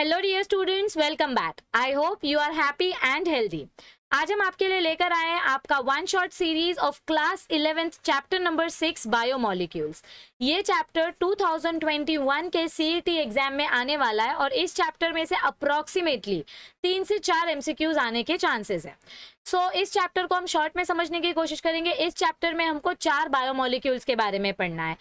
Hello dear students welcome back I hope you are happy and healthy आज हम आपके लिए लेकर आए हैं आपका one shot series of class eleventh chapter number six biomolecules ये चैप्टर 2021 के सीईटी एग्जाम e में आने वाला है और इस चैप्टर में से अप्रॉक्सीमेटली तीन से चार एमसीक्यूज आने के चांसेस हैं सो so, इस चैप्टर को हम शॉर्ट में समझने की कोशिश करेंगे इस चैप्टर में हमको चार बायोमोलिक्यूल्स के बारे में पढ़ना है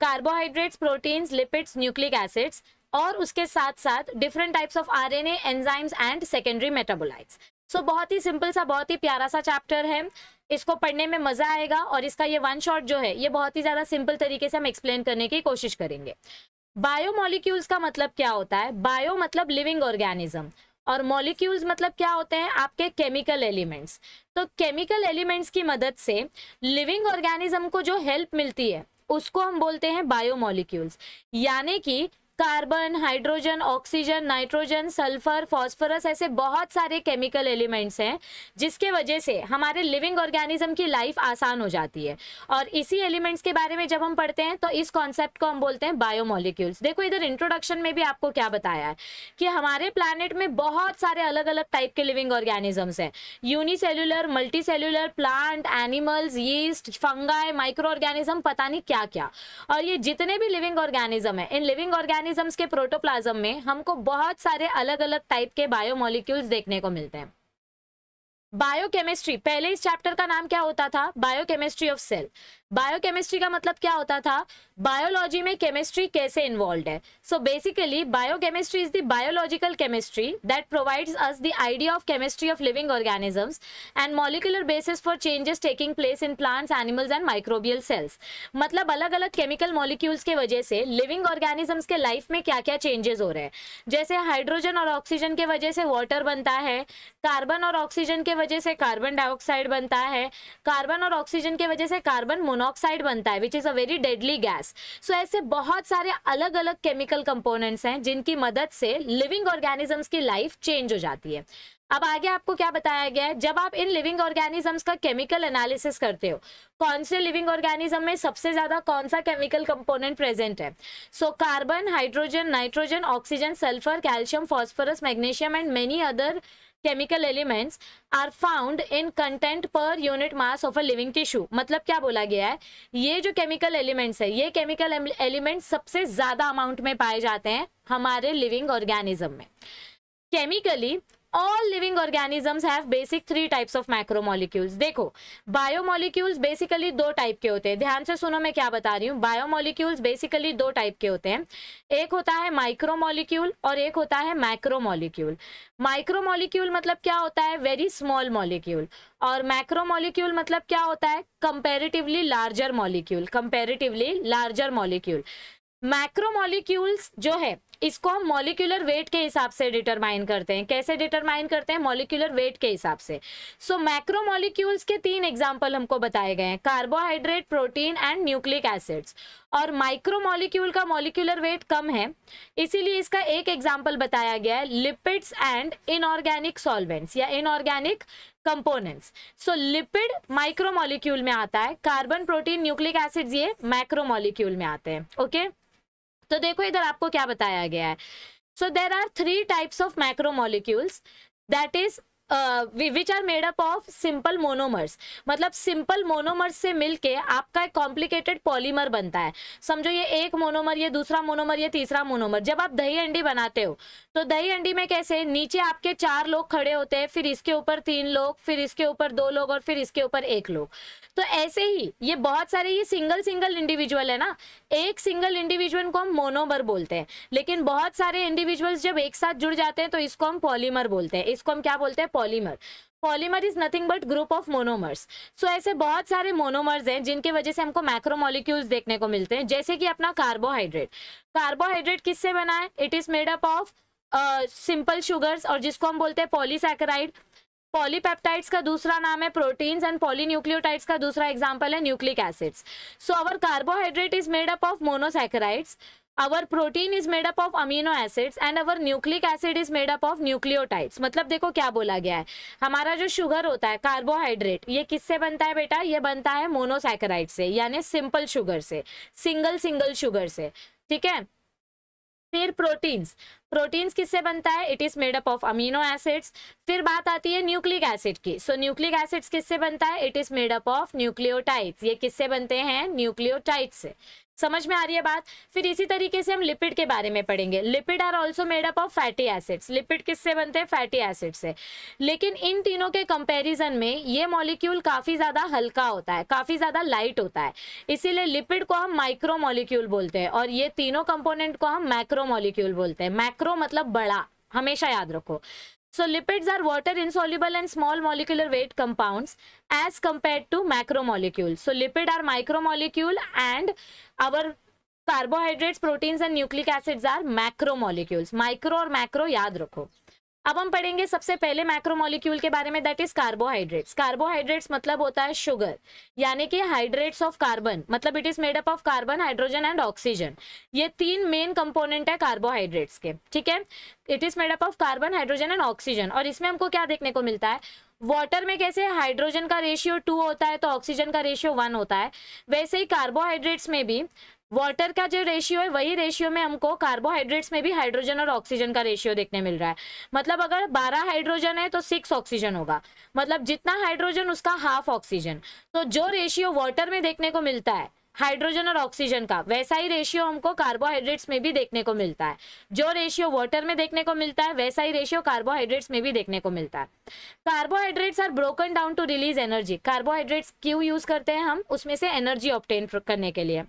carbohydrates proteins lipids nucleic acids और उसके साथ साथ different types of R N enzymes and secondary metabolites so बहुत ही सिंपल सा बहुत ही प्यारा सा चैप्टर है इसको पढ़ने में मजा आएगा और इसका ये वन शॉट जो है ये बहुत ही ज्यादा सिंपल तरीके से हम एक्सप्लेन करने की कोशिश करेंगे बायोमोलिक्यूल्स का मतलब क्या होता है बायो मतलब लिविंग ऑर्गेनिज्म और मॉलिक्यूल्स मतलब क्या होते हैं आपके केमिकल एलिमेंट्स तो केमिकल एलिमेंट्स की मदद से लिविंग ऑर्गेनिज्म को जो हेल्प मिलती है उसको हम बोलते हैं बायोमोलिक्यूल्स यानी कि carbon hydrogen oxygen nitrogen sulphur phosphorus ऐसे बहुत सारे केमिकल एलिमेंट्स हैं जिसके वजह से हमारे लिविंग ऑर्गेनिज्म की लाइफ आसान हो जाती है और इसी एलिमेंट्स के बारे में जब हम पढ़ते हैं तो इस कॉन्सेप्ट को हम बोलते हैं बायोमोलिक्यूल्स देखो इधर इंट्रोडक्शन में भी आपको क्या बताया है कि हमारे प्लानट में बहुत सारे अलग अलग टाइप के लिविंग ऑर्गेनिजम्स हैं unicellular multicellular plant animals yeast fungi microorganism पता नहीं क्या क्या और ये जितने भी लिविंग ऑर्गेनिज्म है इन लिविंग ऑर्गेनिज ऑर्गेनिजम्स के प्रोटोप्लाज्म में हमको बहुत सारे अलग अलग टाइप के बायोमोलिक्यूल्स देखने को मिलते हैं बायोकेमिस्ट्री पहले इस चैप्टर का नाम क्या होता था बायोकेमिस्ट्री ऑफ सेल बायोकेमिस्ट्री का मतलब क्या होता था बायोलॉजी में केमिस्ट्री कैसे इन्वॉल्व है so basically biochemistry is the biological chemistry that provides us the idea of chemistry of living organisms and molecular basis for changes taking place in plants animals and microbial cells मतलब अलग अलग chemical molecules के वजह से living organisms के life में क्या क्या चेंजेस हो रहे हैं जैसे हाइड्रोजन और ऑक्सीजन के वजह से वाटर बनता है कार्बन और ऑक्सीजन के वजह से कार्बन डाइऑक्साइड बनता है कार्बन और ऑक्सीजन के वजह से कार्बन मोनो मोनोक्साइड बनता है which is a very deadly gas so ऐसे बहुत सारे अलग अलग केमिकल कंपोनेंट्स हैं जिनकी मदद से लिविंग ऑर्गेनिजम्स की लाइफ चेंज हो जाती है अब आगे आपको क्या बताया गया है जब आप इन लिविंग ऑर्गेनिजम्स का केमिकल एनालिसिस करते हो कौन से लिविंग ऑर्गेनिज्म में सबसे ज्यादा कौन सा केमिकल कंपोनेंट प्रेजेंट है so carbon hydrogen nitrogen oxygen sulphur calcium phosphorus magnesium and many other chemical elements are found in content per unit mass of a living tissue मतलब क्या बोला गया है ये जो केमिकल एलिमेंट्स है ये केमिकल एलिमेंट सबसे ज्यादा अमाउंट में पाए जाते हैं हमारे लिविंग ऑर्गेनिज्म में chemically all living organisms have basic three types of macromolecules देखो बायोमोलिक्यूल्स बेसिकली दो टाइप के होते हैं ध्यान से सुनो मैं क्या बता रही हूँ बायोमोलिक्यूल्स बेसिकली दो टाइप के होते हैं एक होता है माइक्रोमोलिक्यूल और एक होता है मैक्रोमोलिक्यूल माइक्रोमोलिक्यूल मतलब क्या होता है वेरी स्मॉल मॉलिक्यूल और मैक्रोमोलिक्यूल मतलब क्या होता है comparatively larger molecule comparatively larger molecule macromolecules जो है इसको हम मॉलिक्यूलर वेट के हिसाब से डिटरमाइन करते हैं कैसे डिटरमाइन करते हैं मॉलिक्यूलर वेट के हिसाब से सो मैक्रो मॉलिक्यूल्स के तीन एग्जाम्पल हमको बताए गए हैं carbohydrate protein and nucleic acids और माइक्रो मॉलिक्यूल का मॉलिक्यूलर वेट कम है इसीलिए इसका एक एग्जाम्पल बताया गया है लिपिड्स एंड इनऑर्गेनिक सॉल्वेंट्स या inorganic components so lipid micromolecule में आता है कार्बन प्रोटीन न्यूक्लिक एसिड्स ये मैक्रो मॉलिक्यूल में आते हैं ओके okay? तो देखो इधर आपको क्या बताया गया है so there are three types of macromolecules that is which are made up of simple monomers मतलब सिंपल मोनोमर्स से मिलके आपका एक कॉम्प्लिकेटेड पॉलीमर बनता है समझो ये एक मोनोमर ये दूसरा मोनोमर ये तीसरा मोनोमर जब आप दही अंडी बनाते हो तो दही अंडी में कैसे नीचे आपके चार लोग खड़े होते हैं फिर इसके ऊपर तीन लोग फिर इसके ऊपर दो लोग और फिर इसके ऊपर एक लोग तो ऐसे ही ये बहुत सारे ये सिंगल सिंगल इंडिविजुअल है ना एक सिंगल इंडिविजुअल को हम मोनोमर बोलते हैं लेकिन बहुत सारे इंडिविजुअल्स जब एक साथ जुड़ जाते हैं तो इसको हम पॉलीमर बोलते हैं इसको हम क्या बोलते हैं polymer polymer is nothing but group of monomers so ऐसे बहुत सारे मोनोमर्स हैं जिनके वजह से हमको मैक्रोमोलिक्यूल्स देखने को मिलते हैं जैसे कि अपना कार्बोहाइड्रेट कार्बोहाइड्रेट किससे बना है it is made up of simple sugars और जिसको हम बोलते हैं पॉलीसैकेराइड पॉलीपेप्टाइड्स का दूसरा नाम है प्रोटीन्स एंड पॉलीन्यूक्लियोटाइड्स का दूसरा एग्जाम्पल है nucleic acids so our carbohydrate is made up of monosaccharides our protein is made up of amino acids and our nucleic acid is made up of nucleotides मतलब देखो क्या बोला गया है हमारा जो शुगर होता है कार्बोहाइड्रेट ये किससे बनता है बेटा ये बनता है मोनोसैकेराइड से यानी सिंपल शुगर से सिंगल सिंगल शुगर से ठीक है फिर प्रोटीन्स प्रोटीन्स किससे बनता है it is made up of amino acids फिर बात आती है न्यूक्लिक एसिड की सो न्यूक्लिक एसिड्स किससे बनता है it is made up of nucleotides ये किससे बनते हैं न्यूक्लियोटाइड से समझ में आ रही है बात फिर इसी तरीके से हम लिपिड के बारे में पढ़ेंगे lipid are also made up of fatty acids lipid किससे बनते हैं फैटी एसिड से लेकिन इन तीनों के कंपेरिजन में ये मॉलिक्यूल काफ़ी ज़्यादा हल्का होता है काफ़ी ज़्यादा लाइट होता है इसीलिए लिपिड को हम माइक्रो मॉलिक्यूल बोलते हैं और ये तीनों कंपोनेंट को हम मैक्रो मॉलिक्यूल बोलते हैं मैक्रो मतलब बड़ा हमेशा याद रखो So lipids are water insoluble and small molecular weight compounds as compared to macromolecules. So lipid are micromolecule and our carbohydrates, proteins and nucleic acids are macromolecules. Micro और macro याद रखो अब हम पढ़ेंगे सबसे पहले मैक्रोमोलिक्यूल के बारे में दैट इज कार्बोहाइड्रेट्स कार्बोहाइड्रेट्स मतलब होता है शुगर यानी कि हाइड्रेट्स ऑफ कार्बन मतलब it is made up of carbon hydrogen and oxygen ये तीन मेन कंपोनेंट है कार्बोहाइड्रेट्स के ठीक है it is made up of carbon hydrogen and oxygen और इसमें हमको क्या देखने को मिलता है वाटर में कैसे हाइड्रोजन का रेशियो टू होता है तो ऑक्सीजन का रेशियो वन होता है वैसे ही कार्बोहाइड्रेट्स में भी वाटर का जो रेशियो है वही रेशियो में हमको कार्बोहाइड्रेट्स में भी हाइड्रोजन और ऑक्सीजन का रेशियो देखने मिल रहा है मतलब अगर बारह हाइड्रोजन है तो सिक्स ऑक्सीजन होगा मतलब जितना हाइड्रोजन उसका हाफ ऑक्सीजन तो जो रेशियो वाटर में देखने को मिलता है हाइड्रोजन और ऑक्सीजन का वैसा ही रेशियो हमको कार्बोहाइड्रेट्स में भी देखने को मिलता है जो रेशियो वाटर में देखने को मिलता है वैसा ही रेशियो कार्बोहाइड्रेट्स में भी देखने को मिलता है carbohydrates are broken down to release energy carbohydrates क्यों यूज करते हैं हम उसमें से एनर्जी ऑप्टेन करने के लिए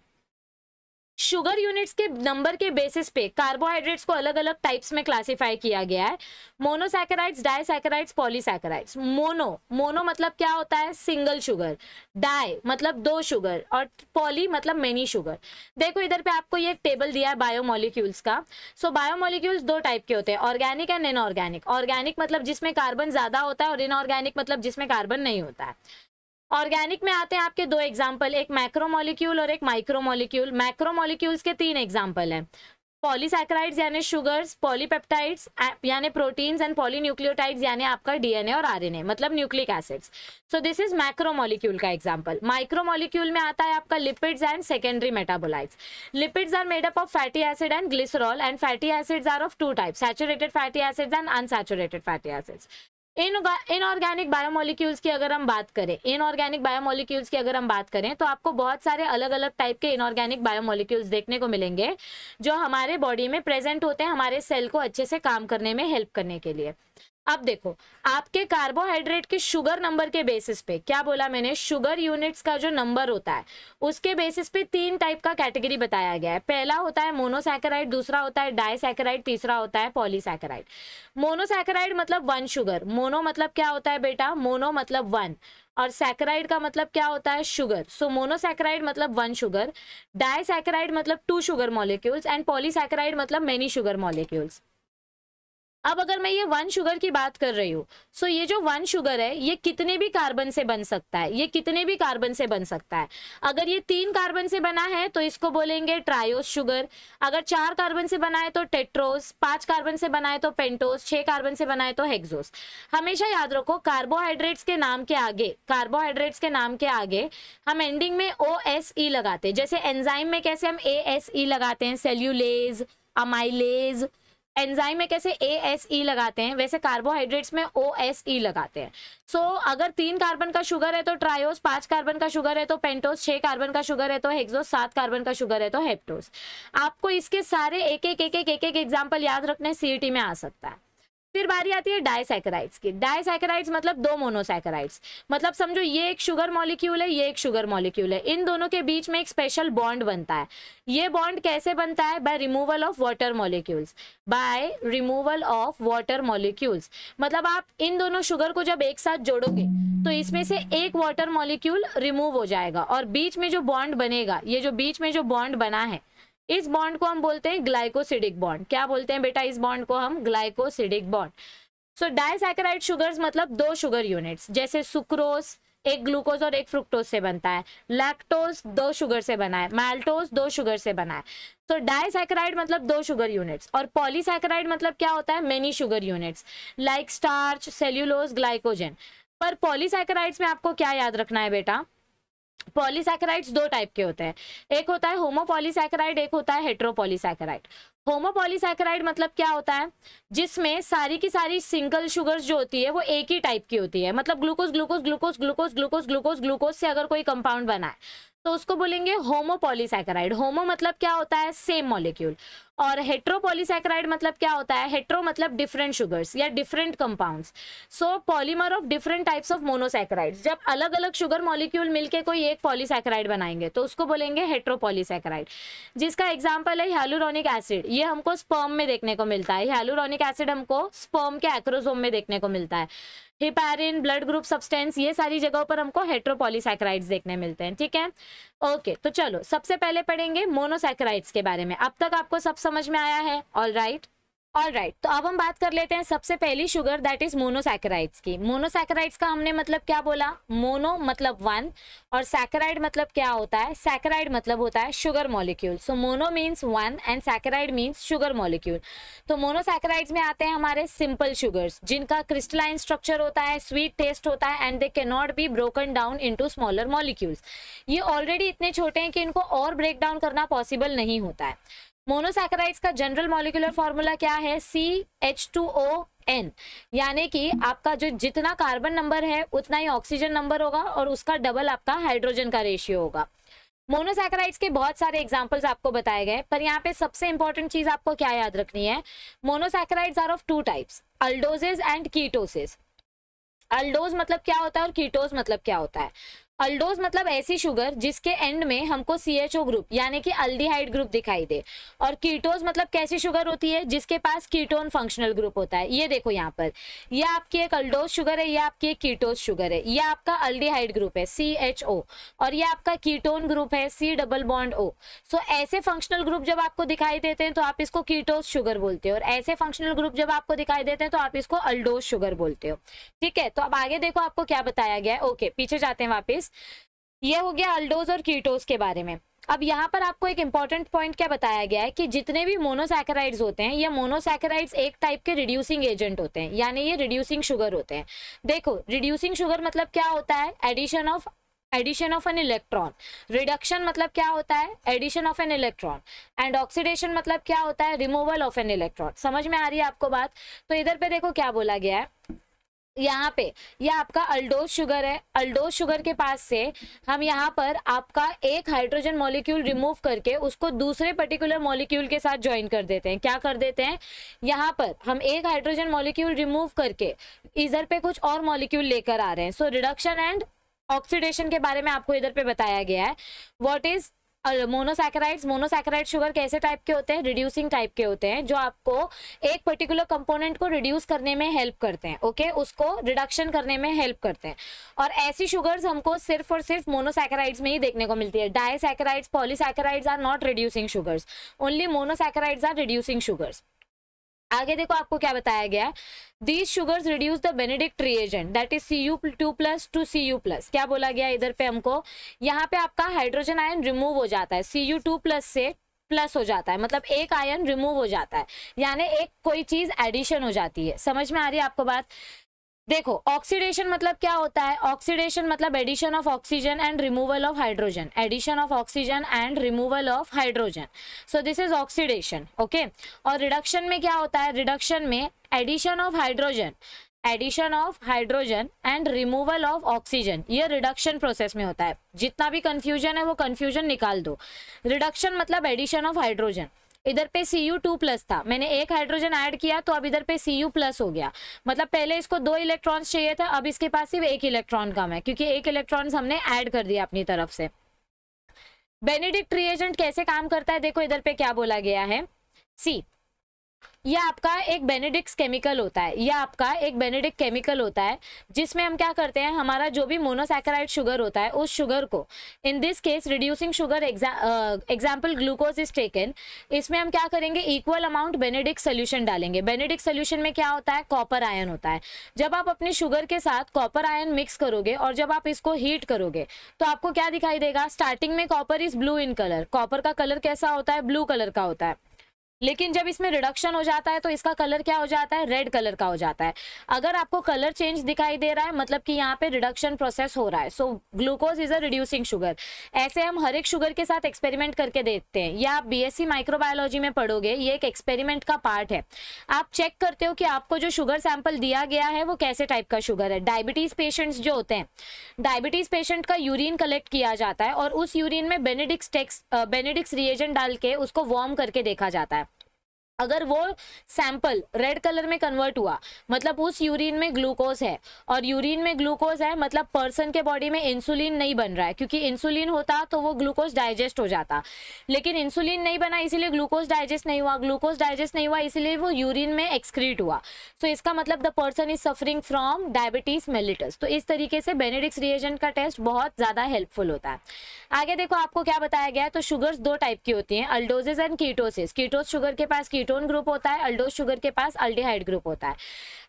शुगर यूनिट्स के नंबर के बेसिस पे कार्बोहाइड्रेट्स को अलग अलग टाइप्स में क्लासिफाई किया गया है monosaccharides disaccharides polysaccharides mono mono मतलब क्या होता है सिंगल शुगर डाय मतलब दो शुगर और पॉली मतलब मेनी शुगर देखो इधर पे आपको ये टेबल दिया है बायोमोलिक्यूल्स का सो so, बायोमोलिक्यूल्स दो टाइप के होते हैं ऑर्गेनिक एंड इनऑर्गेनिक ऑर्गेनिक मतलब जिसमें कार्बन ज्यादा होता है और इनऑर्गेनिक मतलब जिसमें कार्बन नहीं होता है ऑर्गेनिक में आते हैं आपके दो एग्जाम्पल एक मैक्रोमोलिक्यूल और एक माइक्रोमोलिक्यूल मैक्रोमोलिक्यूल्स के तीन एग्जाम्पल हैं पॉलीसैक्राइड्स यानी शुगर्स पॉलीपेप्टाइड्स यानी प्रोटीन्स एंड पॉलीन्यूक्लियोटाइड्स यानी आपका डीएनए और आरएनए मतलब nucleic acids so this is macromolecule का एग्जांपल माइक्रोमोलिक्यूल में आता है आपका lipids and secondary metabolites lipids are made up of fatty acid and glycerol and fatty acids are of two types saturated fatty acids and unsaturated fatty acids in inorganic biomolecules की अगर हम बात करें inorganic biomolecules की अगर हम बात करें तो आपको बहुत सारे अलग अलग टाइप के इनऑर्गेनिक बायोमोलिक्यूल्स देखने को मिलेंगे जो हमारे बॉडी में प्रेजेंट होते हैं हमारे सेल को अच्छे से काम करने में हेल्प करने के लिए अब देखो आपके कार्बोहाइड्रेट के शुगर नंबर के बेसिस पे क्या बोला मैंने शुगर यूनिट्स का जो नंबर होता है उसके बेसिस पे तीन टाइप का कैटेगरी बताया गया है पहला होता है मोनोसैकेराइड दूसरा होता है डायसैकेराइड तीसरा होता है पॉलीसैकेराइड मोनोसैकेराइड मतलब वन शुगर मोनो मतलब क्या होता है बेटा मोनो मतलब वन और सैकराइड का मतलब क्या होता है शुगर सो मोनोसैकेराइड मतलब वन शुगर डायसैकेराइड मतलब two sugar molecules and polysaccharide मतलब मेनी शुगर मॉलिक्यूल्स अब अगर मैं ये वन शुगर की बात कर रही हूँ सो ये जो वन शुगर है ये कितने भी कार्बन से बन सकता है ये कितने भी कार्बन से बन सकता है अगर ये तीन कार्बन से बना है तो इसको बोलेंगे ट्रायोस शुगर अगर चार कार्बन से बना है तो टेट्रोस पांच कार्बन से बना है तो पेंटोस छह कार्बन से बना है तो हेक्सोस हमेशा याद रखो कार्बोहाइड्रेट्स के नाम के आगे कार्बोहाइड्रेट्स के नाम के आगे हम एंडिंग में ओ एस ई लगाते हैं जैसे एंजाइम में कैसे हम ए एस ई लगाते हैं सेल्यूलेज अमाइलेज एंजाइम में कैसे ए एस ई लगाते हैं वैसे कार्बोहाइड्रेट्स में ओ एस ई लगाते हैं सो so, अगर तीन कार्बन का शुगर है तो ट्रायोस पांच कार्बन का शुगर है तो पेंटोस छह कार्बन का शुगर है तो हेक्सोस सात कार्बन का शुगर है तो हेप्टोस आपको इसके सारे एक एक एक एक एक एग्जाम्पल याद रखने सीईटी e में आ सकता है फिर बारी आती है डायसैकराइड्स की डायसैकराइड्स मतलब दो मोनोसैकराइड्स मतलब समझो ये एक शुगर मॉलिक्यूल है ये एक शुगर मॉलिक्यूल है इन दोनों के बीच में एक स्पेशल बॉन्ड बनता है ये बॉन्ड कैसे बनता है by removal of water molecules by removal of water molecules मतलब आप इन दोनों शुगर को जब एक साथ जोड़ोगे तो इसमें से एक वाटर मॉलिक्यूल रिमूव हो जाएगा और बीच में जो बॉन्ड बनेगा ये जो बीच में जो बॉन्ड बना है इस बॉन्ड को हम बोलते हैं ग्लाइकोसिडिक बॉन्ड क्या बोलते हैं बेटा इस बॉन्ड को हम glycosidic bond so disaccharide sugars मतलब दो शुगर यूनिट्स जैसे सुक्रोज एक ग्लूकोज और एक फ्रुक्टोज से बनता है लैक्टोज दो शुगर से बना है माल्टोज दो शुगर से बना है तो डाइसैकेराइड मतलब दो शुगर यूनिट्स और पॉलीसैकेराइड मतलब क्या होता है many sugar units like starch cellulose glycogen पर पॉलीसैकेराइड्स में आपको क्या याद रखना है बेटा पॉलीसैकेराइड्स दो टाइप के होते हैं एक होता है होमोपॉलीसैकेराइड एक होता है हेट्रोपॉलीसैकेराइड होमोपॉलीसैकेराइड मतलब क्या होता है जिसमें सारी की सारी सिंगल शुगर्स जो होती है वो एक ही टाइप की होती है मतलब glucose glucose glucose glucose glucose glucose glucose से अगर कोई कंपाउंड बनाए तो उसको बोलेंगे होमोपोलीसैक्राइड होमो मतलब क्या होता है सेम मॉलिक्यूल और हेट्रोपॉलीसैकराइड मतलब क्या होता है हेट्रो मतलब डिफरेंट शुगर्स या different compounds so polymer of different types of monosaccharides जब अलग अलग शुगर मॉलिक्यूल मिलके कोई एक पॉलीसैकराइड बनाएंगे तो उसको बोलेंगे हेट्रोपॉलीसैकराइड जिसका एग्जाम्पल है हेलुरोनिक एसिड ये हमको स्पर्म में देखने को मिलता है हेलुरोनिक एसिड हमको स्पर्म के एक्रोजोम में देखने को मिलता है हिपैरिन ब्लड ग्रुप सब्सटेंस ये सारी जगहों पर हमको हेट्रोपोलीसैक्राइड्स देखने मिलते हैं ठीक है ओके तो चलो सबसे पहले पढ़ेंगे मोनोसैक्राइड्स के बारे में अब तक आपको सब समझ में आया है all right right. All right right, तो अब हम बात कर लेते हैं सबसे पहली शुगर दैट इज मोनोसैकेराइड्स की मोनोसैकेराइड्स का हमने मतलब क्या बोला मोनो मतलब वन और सैकेराइड मतलब क्या होता है सैकेराइड मतलब होता है sugar molecule so mono means one and saccharide means sugar molecule तो मोनोसैकेराइड्स में आते हैं हमारे सिंपल शुगर्स जिनका क्रिस्टलाइन स्ट्रक्चर होता है स्वीट टेस्ट होता है and they can not be broken down into smaller molecules ये ऑलरेडी इतने छोटे हैं कि इनको और ब्रेक डाउन करना पॉसिबल नहीं होता है मोनोसैकराइड्स का जनरल मॉलिकुलर फॉर्मूला क्या है C H two O n यानी कि आपका जो जितना कार्बन नंबर है उतना ही ऑक्सीजन नंबर होगा और उसका डबल आपका हाइड्रोजन का रेशियो होगा मोनोसैकराइड्स के बहुत सारे एग्जांपल्स आपको बताए गए पर यहाँ पे सबसे इंपॉर्टेंट चीज आपको क्या याद रखनी है monosaccharides are of two types aldoses and ketoses aldose मतलब क्या होता है और कीटोज मतलब क्या होता है अल्डोज मतलब ऐसी शुगर जिसके एंड में हमको सी एच ओ ग्रुप यानी कि अल्डीहाइड ग्रुप दिखाई दे और कीटोज मतलब कैसी शुगर होती है जिसके पास कीटोन फंक्शनल ग्रुप होता है ये देखो यहाँ पर यह आपकी एक अल्डोज शुगर है यह आपकी एक कीटोज शुगर है यह आपका अल्डीहाइड ग्रुप है सी एच ओ और यह आपका कीटोन ग्रुप है सी डबल बॉन्ड ओ सो ऐसे फंक्शनल ग्रुप जब आपको दिखाई देते हैं तो आप इसको कीटोज शुगर बोलते हो और ऐसे फंक्शनल ग्रुप जब आपको दिखाई देते हैं तो आप इसको अल्डोज शुगर बोलते हो ठीक है तो अब आगे देखो आपको क्या बताया गया है ओके पीछे जाते हैं वापिस गाइस ये हो गया अल्डोज और कीटोज के बारे में अब यहाँ पर आपको एक इम्पॉर्टेंट पॉइंट क्या बताया गया है कि जितने भी मोनोसैकेराइड्स होते हैं ये मोनोसैकेराइड्स एक टाइप के रिड्यूसिंग एजेंट होते हैं यानी ये रिड्यूसिंग शुगर होते हैं देखो रिड्यूसिंग शुगर मतलब क्या होता है addition of addition of an electron reduction मतलब क्या होता है addition of an electron and oxidation मतलब क्या होता है रिमूवल ऑफ एन इलेक्ट्रॉन समझ में आ रही है आपको बात तो इधर पे देखो क्या बोला गया है यहाँ पे ये यह आपका अल्डोज शुगर है अल्डोज शुगर के पास से हम यहाँ पर आपका एक हाइड्रोजन मॉलिक्यूल रिमूव करके उसको दूसरे पर्टिकुलर मॉलिक्यूल के साथ ज्वाइन कर देते हैं क्या कर देते हैं यहाँ पर हम एक हाइड्रोजन मॉलिक्यूल रिमूव करके इधर पे कुछ और मॉलिक्यूल लेकर आ रहे हैं सो रिडक्शन एंड ऑक्सीडेशन के बारे में आपको इधर पे बताया गया है what is monosaccharides monosaccharide sugar कैसे टाइप के होते हैं रिड्यूसिंग टाइप के होते हैं जो आपको एक पर्टिकुलर कंपोनेंट को रिड्यूस करने में हेल्प करते हैं ओके okay? उसको रिडक्शन करने में हेल्प करते हैं और ऐसी शुगर्स हमको सिर्फ और सिर्फ मोनोसैकेराइड्स में ही देखने को मिलती है disaccharides polysaccharides are not reducing sugars only monosaccharides are reducing sugars आगे देखो आपको क्या बताया गया है these sugars reduce the Benedict reagent that is C U two plus two C U plus क्या बोला गया इधर पे हमको यहाँ पे आपका हाइड्रोजन आयन रिमूव हो जाता है सी यू टू प्लस से प्लस हो जाता है मतलब एक आयन रिमूव हो जाता है यानी एक कोई चीज एडिशन हो जाती है समझ में आ रही है आपको बात देखो ऑक्सीडेशन मतलब क्या होता है ऑक्सीडेशन मतलब addition of oxygen and removal of hydrogen addition of oxygen and removal of hydrogen so this is oxidation okay और रिडक्शन में क्या होता है रिडक्शन में addition of hydrogen addition of hydrogen and removal of oxygen ये reduction process में होता है जितना भी कन्फ्यूजन है वो कन्फ्यूजन निकाल दो रिडक्शन मतलब एडिशन ऑफ हाइड्रोजन इधर पे सी यू टू प्लस था मैंने एक हाइड्रोजन ऐड किया तो अब इधर पे सी यू प्लस हो गया मतलब पहले इसको दो इलेक्ट्रॉन्स चाहिए था अब इसके पास सिर्फ एक इलेक्ट्रॉन कम है क्योंकि एक इलेक्ट्रॉन्स हमने ऐड कर दिया अपनी तरफ से बेनिडिक्ट रिएजेंट कैसे काम करता है देखो इधर पे क्या बोला गया है सी यह आपका एक बेनेडिक्स केमिकल होता है यह आपका एक बेनेडिक केमिकल होता है जिसमें हम क्या करते हैं हमारा जो भी मोनोसेक्राइड शुगर होता है उस शुगर को in this case reducing sugar example glucose is taken इसमें हम क्या करेंगे इक्वल अमाउंट बेनेडिक सोल्यूशन डालेंगे बेनेडिक सोल्यूशन में क्या होता है कॉपर आयन होता है जब आप अपने शुगर के साथ कॉपर आयन मिक्स करोगे और जब आप इसको हीट करोगे तो आपको क्या दिखाई देगा स्टार्टिंग में copper is blue in colour copper का कलर कैसा होता है ब्लू कलर का होता है लेकिन जब इसमें रिडक्शन हो जाता है तो इसका कलर क्या हो जाता है रेड कलर का हो जाता है अगर आपको कलर चेंज दिखाई दे रहा है मतलब कि यहाँ पे रिडक्शन प्रोसेस हो रहा है so glucose is a reducing sugar ऐसे हम हर एक शुगर के साथ एक्सपेरिमेंट करके देखते हैं या आप बी माइक्रोबायोलॉजी में पढ़ोगे ये एक एक्सपेरिमेंट का पार्ट है आप चेक करते हो कि आपको जो शुगर सैंपल दिया गया है वो कैसे टाइप का शुगर है डायबिटीज पेशेंट्स जो होते हैं डायबिटीज पेशेंट का यूरिन कलेक्ट किया जाता है और उस यूरिन में बेनेडिक्स टेक्स बेनेडिक्स रिएजेंट डाल के उसको वार्म करके देखा जाता है अगर वो सैंपल रेड कलर में कन्वर्ट हुआ मतलब उस यूरिन में ग्लूकोज है और यूरिन में ग्लूकोज है मतलब पर्सन के बॉडी में इंसुलिन नहीं बन रहा है क्योंकि इंसुलिन होता तो वो ग्लूकोज डाइजेस्ट हो जाता लेकिन इंसुलिन नहीं बना इसीलिए ग्लूकोज डाइजेस्ट नहीं हुआ ग्लूकोज डाइजेस्ट नहीं हुआ इसीलिए वो यूरिन में एक्सक्रीट हुआ सो तो so, इसका मतलब the person is suffering from diabetes mellitus तो इस तरीके से बेनेडिक्स रिएजेंट का टेस्ट बहुत ज़्यादा हेल्पफुल होता है आगे देखो आपको क्या बताया गया तो शुगर्स दो टाइप की होती हैं aldoses and ketosis ketose sugar के पास कीटो कीटोन ग्रुप होता है अल्डो शुगर के पास अल्डीहाइड ग्रुप होता है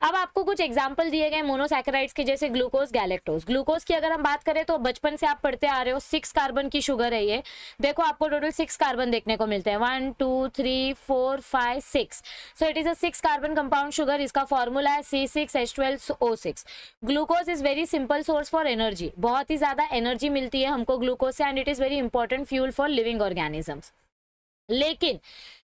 अब आपको कुछ एग्जाम्पल दिए गए मोनोसैकेराइड्स के जैसे ग्लूकोज गैलेक्टोज ग्लूकोज की अगर हम बात करें तो बचपन से आप पढ़ते आ रहे हो सिक्स कार्बन की शुगर है ये देखो आपको टोटल सिक्स कार्बन देखने को मिलते हैं one two three four five six so it is a six carbon compound sugar इसका फॉर्मूला है C six H twelve O six glucose is very simple source for energy बहुत ही ज्यादा energy मिलती है हमको ग्लूकोज से and it is very important fuel for living organisms लेकिन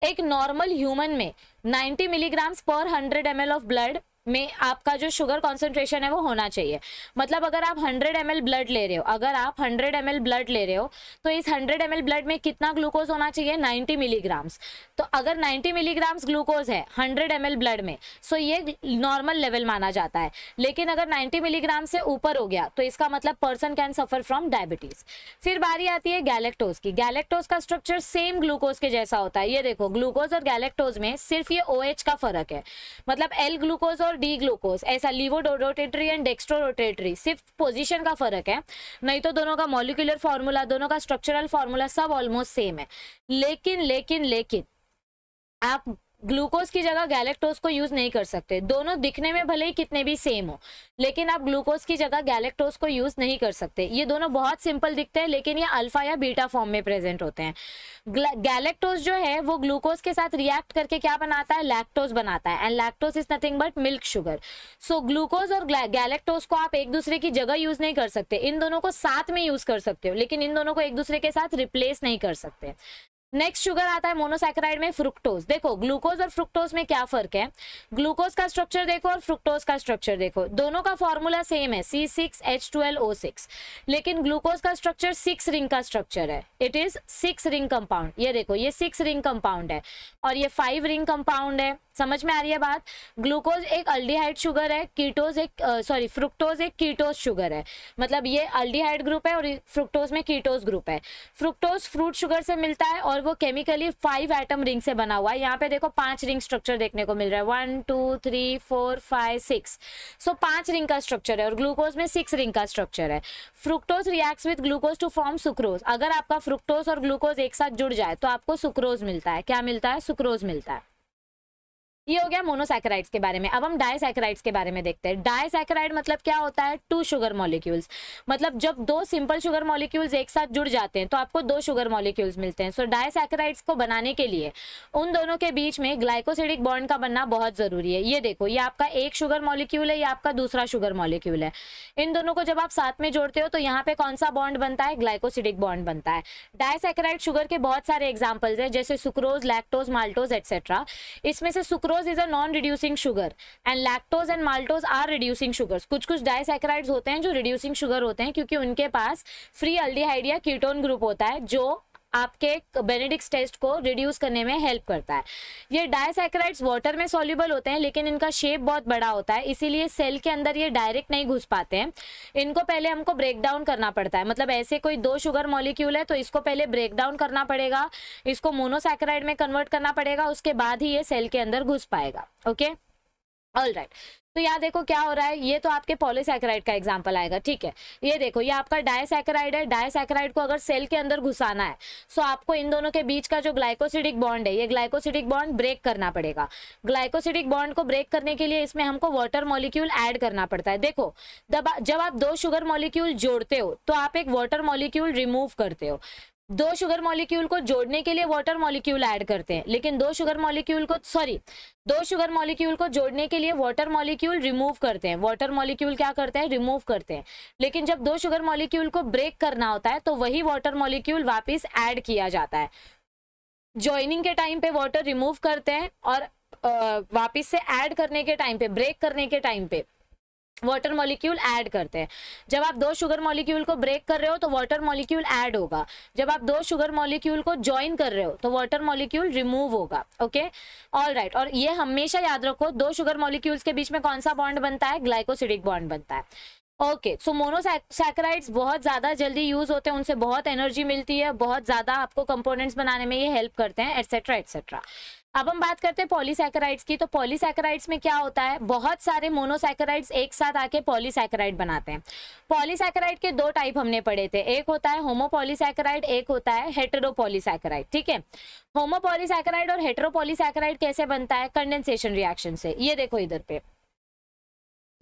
एक नॉर्मल ह्यूमन में 90 मिलीग्राम्स पर 100 एम ऑफ ब्लड में आपका जो शुगर कॉन्सेंट्रेशन है वो होना चाहिए मतलब अगर आप 100 एम ब्लड ले रहे हो अगर आप 100 एम ब्लड ले रहे हो तो इस 100 एम ब्लड में कितना ग्लूकोज होना चाहिए 90 मिलीग्राम्स तो अगर 90 मिलीग्राम्स ग्लूकोज है 100 एम ब्लड में सो ये नॉर्मल लेवल माना जाता है लेकिन अगर नाइन्टी मिलीग्राम से ऊपर हो गया तो इसका मतलब person can suffer from diabetes फिर बारी आती है गैलेक्टोज की गैलेक्टोज का स्ट्रक्चर सेम ग्लूकोज के जैसा होता है ये देखो ग्लूकोज और गैलेक्टोज में सिर्फ ये ओ OH का फर्क है मतलब एल ग्लूकोज और डी ग्लूकोज ऐसा लीवोडोरोटेटरी एंड रोटेटरी सिर्फ पोजिशन का फर्क है नहीं तो दोनों का मॉलिकुलर फॉर्मूला दोनों का स्ट्रक्चरल फॉर्मूला सब ऑलमोस्ट सेम है लेकिन लेकिन लेकिन आप ग्लूकोज की जगह गैलेक्टोज को यूज नहीं कर सकते दोनों दिखने में भले ही कितने भी सेम हो लेकिन आप ग्लूकोज की जगह गैलेक्टोज को यूज नहीं कर सकते ये दोनों बहुत सिंपल दिखते हैं लेकिन ये अल्फा या बीटा फॉर्म में प्रेजेंट होते हैं गैलेक्टोज जो है वो ग्लूकोज के साथ रिएक्ट करके क्या बनाता है लैक्टोज बनाता है and lactose is nothing but milk sugar so glucose और गैलेक्टोज को आप एक दूसरे की जगह यूज नहीं कर सकते इन दोनों को साथ में यूज कर सकते हो लेकिन इन दोनों को एक दूसरे के साथ रिप्लेस नहीं कर सकते नेक्स्ट शुगर आता है मोनोसैकराइड में फ्रुक्टोज देखो ग्लूकोज और फ्रुक्टोज में क्या फर्क है ग्लूकोज का स्ट्रक्चर देखो और फ्रुक्टोज का स्ट्रक्चर देखो दोनों का फॉर्मूला सेम है C six H twelve O six लेकिन ग्लूकोज का स्ट्रक्चर सिक्स रिंग का स्ट्रक्चर है it is six ring compound ये देखो ये सिक्स रिंग कंपाउंड है और ये फाइव रिंग कंपाउंड है समझ में आ रही है बात ग्लूकोज एक अल्डीहाइड शुगर है कीटोज एक सॉरी फ्रुक्टोज एक कीटोज शुगर है मतलब ये अल्डीहाइड ग्रुप है और फ्रुक्टोज में कीटोज ग्रुप है फ्रुक्टोज फ्रूट शुगर से मिलता है और और वो केमिकली फाइव एटम रिंग से बना हुआ है यहाँ पे देखो पांच रिंग स्ट्रक्चर देखने को मिल रहा है one two three four five six so पांच रिंग का स्ट्रक्चर है और ग्लूकोज में सिक्स रिंग का स्ट्रक्चर है fructose react with glucose to form sucrose अगर आपका फ्रुक्टोज और ग्लूकोज एक साथ जुड़ जाए तो आपको सुक्रोज मिलता है क्या मिलता है सुक्रोज मिलता है ये हो गया मोनोसैकराइड्स के बारे में अब हम डायसैकराइड्स के बारे में देखते हैं डायसैकराइड मतलब क्या होता है टू शुगर मॉलिक्यूल्स मतलब जब दो सिंपल शुगर मॉलिक्यूल्स एक साथ जुड़ जाते हैं तो आपको दो शुगर मॉलिक्यूल्स मिलते हैं सो so, को बनाने के लिए उन दोनों के बीच में ग्लाइकोसिडिक बॉन्ड का बनना बहुत जरूरी है ये देखो ये आपका एक शुगर मॉलिक्यूल है या आपका दूसरा शुगर मॉलिक्यूल है इन दोनों को जब आप साथ में जोड़ते हो तो यहाँ पे कौन सा बॉन्ड बनता है ग्लाइकोसिडिक बॉन्ड बनता है डायसैकराइड शुगर के बहुत सारे एग्जाम्पल्स है जैसे सुक्रोज लैक्टोज माल्टोज एक्सेट्रा इसमें से sucrose glucose is a non reducing sugar and lactose and maltose are reducing sugar कुछ कुछ डायसेक्राइड होते हैं जो रिड्यूसिंग शुगर होते हैं क्योंकि उनके पास फ्री अल्डीहाइड कीटोन ग्रुप होता है जो आपके बेनेडिक्स टेस्ट को रिड्यूस करने में हेल्प करता है ये डायसैक्राइड्स वाटर में सॉल्यूबल होते हैं लेकिन इनका शेप बहुत बड़ा होता है इसीलिए सेल के अंदर ये डायरेक्ट नहीं घुस पाते हैं इनको पहले हमको ब्रेक डाउन करना पड़ता है मतलब ऐसे कोई दो शुगर मॉलिक्यूल है तो इसको पहले ब्रेक डाउन करना पड़ेगा इसको मोनोसेक्राइड में कन्वर्ट करना पड़ेगा उसके बाद ही ये सेल के अंदर घुस पाएगा ओके okay? ऑल राइट तो यहाँ देखो क्या हो रहा है ये तो आपके पॉलीसैक्राइड का एग्जाम्पल आएगा ठीक है ये देखो ये आपका डायसेक्राइड है डायसेक्राइड को अगर सेल के अंदर घुसाना है सो आपको इन दोनों के बीच का जो ग्लाइकोसिडिक बॉन्ड है ये ग्लाइकोसिडिक बॉन्ड ब्रेक करना पड़ेगा ग्लाइकोसिडिक बॉन्ड को ब्रेक करने के लिए इसमें हमको वाटर मॉलिक्यूल ऐड करना पड़ता है देखो जब आप दो शुगर मॉलिक्यूल जोड़ते हो तो आप एक वाटर मॉलिक्यूल रिमूव करते हो दो शुगर मॉलिक्यूल को जोड़ने के लिए वाटर मॉलिक्यूल ऐड करते हैं लेकिन दो शुगर मॉलिक्यूल को सॉरी दो शुगर मॉलिक्यूल को जोड़ने के लिए वाटर मॉलिक्यूल रिमूव करते हैं वाटर मॉलिक्यूल क्या करते हैं रिमूव करते हैं लेकिन जब दो शुगर मॉलिक्यूल को ब्रेक करना होता है तो वही वाटर मॉलिक्यूल वापिस ऐड किया जाता है ज्वाइनिंग के टाइम पे वाटर रिमूव करते हैं और वापिस से ऐड करने के टाइम पे ब्रेक करने के टाइम पे वाटर मॉलिक्यूल ऐड करते हैं जब आप दो शुगर मॉलिक्यूल को ब्रेक कर रहे हो तो वाटर मॉलिक्यूल ऐड होगा जब आप दो शुगर मॉलिक्यूल को ज्वाइन कर रहे हो तो वाटर मॉलिक्यूल रिमूव होगा ओके ऑल राइट और ये हमेशा याद रखो दो शुगर मॉलिक्यूल्स के बीच में कौन सा बॉन्ड बनता है ग्लाइकोसिडिक बॉन्ड बनता है ओके सो मोनोसैक्राइड्स बहुत ज़्यादा जल्दी यूज़ होते हैं उनसे बहुत एनर्जी मिलती है बहुत ज़्यादा आपको कंपोनेंट्स बनाने में ये हेल्प करते हैं एट्सेट्रा एट्सेट्रा अब हम बात करते हैं पॉलीसैकेराइड्स की तो पॉलीसैकेराइड्स में क्या होता है बहुत सारे मोनोसैकेराइड्स एक साथ आके पॉलीसैकेराइड बनाते हैं पॉलीसैकेराइड के दो टाइप हमने पढ़े थे एक होता है होमोपॉलीसैकेराइड एक होता है हेटेरोपॉलीसैकेराइड ठीक है होमोपॉलीसैकेराइड और हेटेरोपॉलीसैकेराइड कैसे बनता है कंडेंसेशन रिएक्शन से ये देखो इधर पे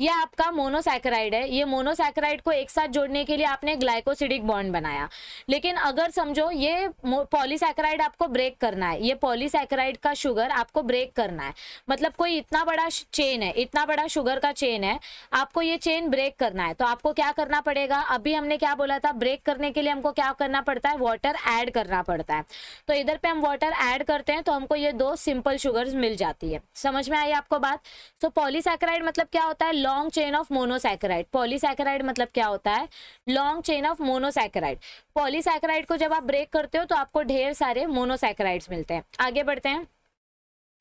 ये आपका मोनोसैकराइड है ये मोनोसैक्राइड को एक साथ जोड़ने के लिए आपने ग्लाइकोसिडिक बॉन्ड बनाया लेकिन अगर समझो ये पॉलीसैक्राइड आपको ब्रेक करना है ये पॉलीसैकराइड का शुगर आपको ब्रेक करना है मतलब कोई इतना बड़ा चेन है इतना बड़ा शुगर का चेन है आपको ये चेन ब्रेक करना है तो आपको क्या करना पड़ेगा अभी हमने क्या बोला था ब्रेक करने के लिए हमको क्या करना पड़ता है वाटर ऐड करना पड़ता है तो इधर पे हम वाटर ऐड करते हैं तो हमको ये दो सिंपल शुगर मिल जाती है समझ में आई आपको बात सो तो पॉलीसैक्राइड मतलब क्या होता है long chain of monosaccharide polysaccharide मतलब क्या होता है long chain of monosaccharide polysaccharide को जब आप ब्रेक करते हो तो आपको ढेर सारे मोनोसैकेराइड्स मिलते हैं आगे बढ़ते हैं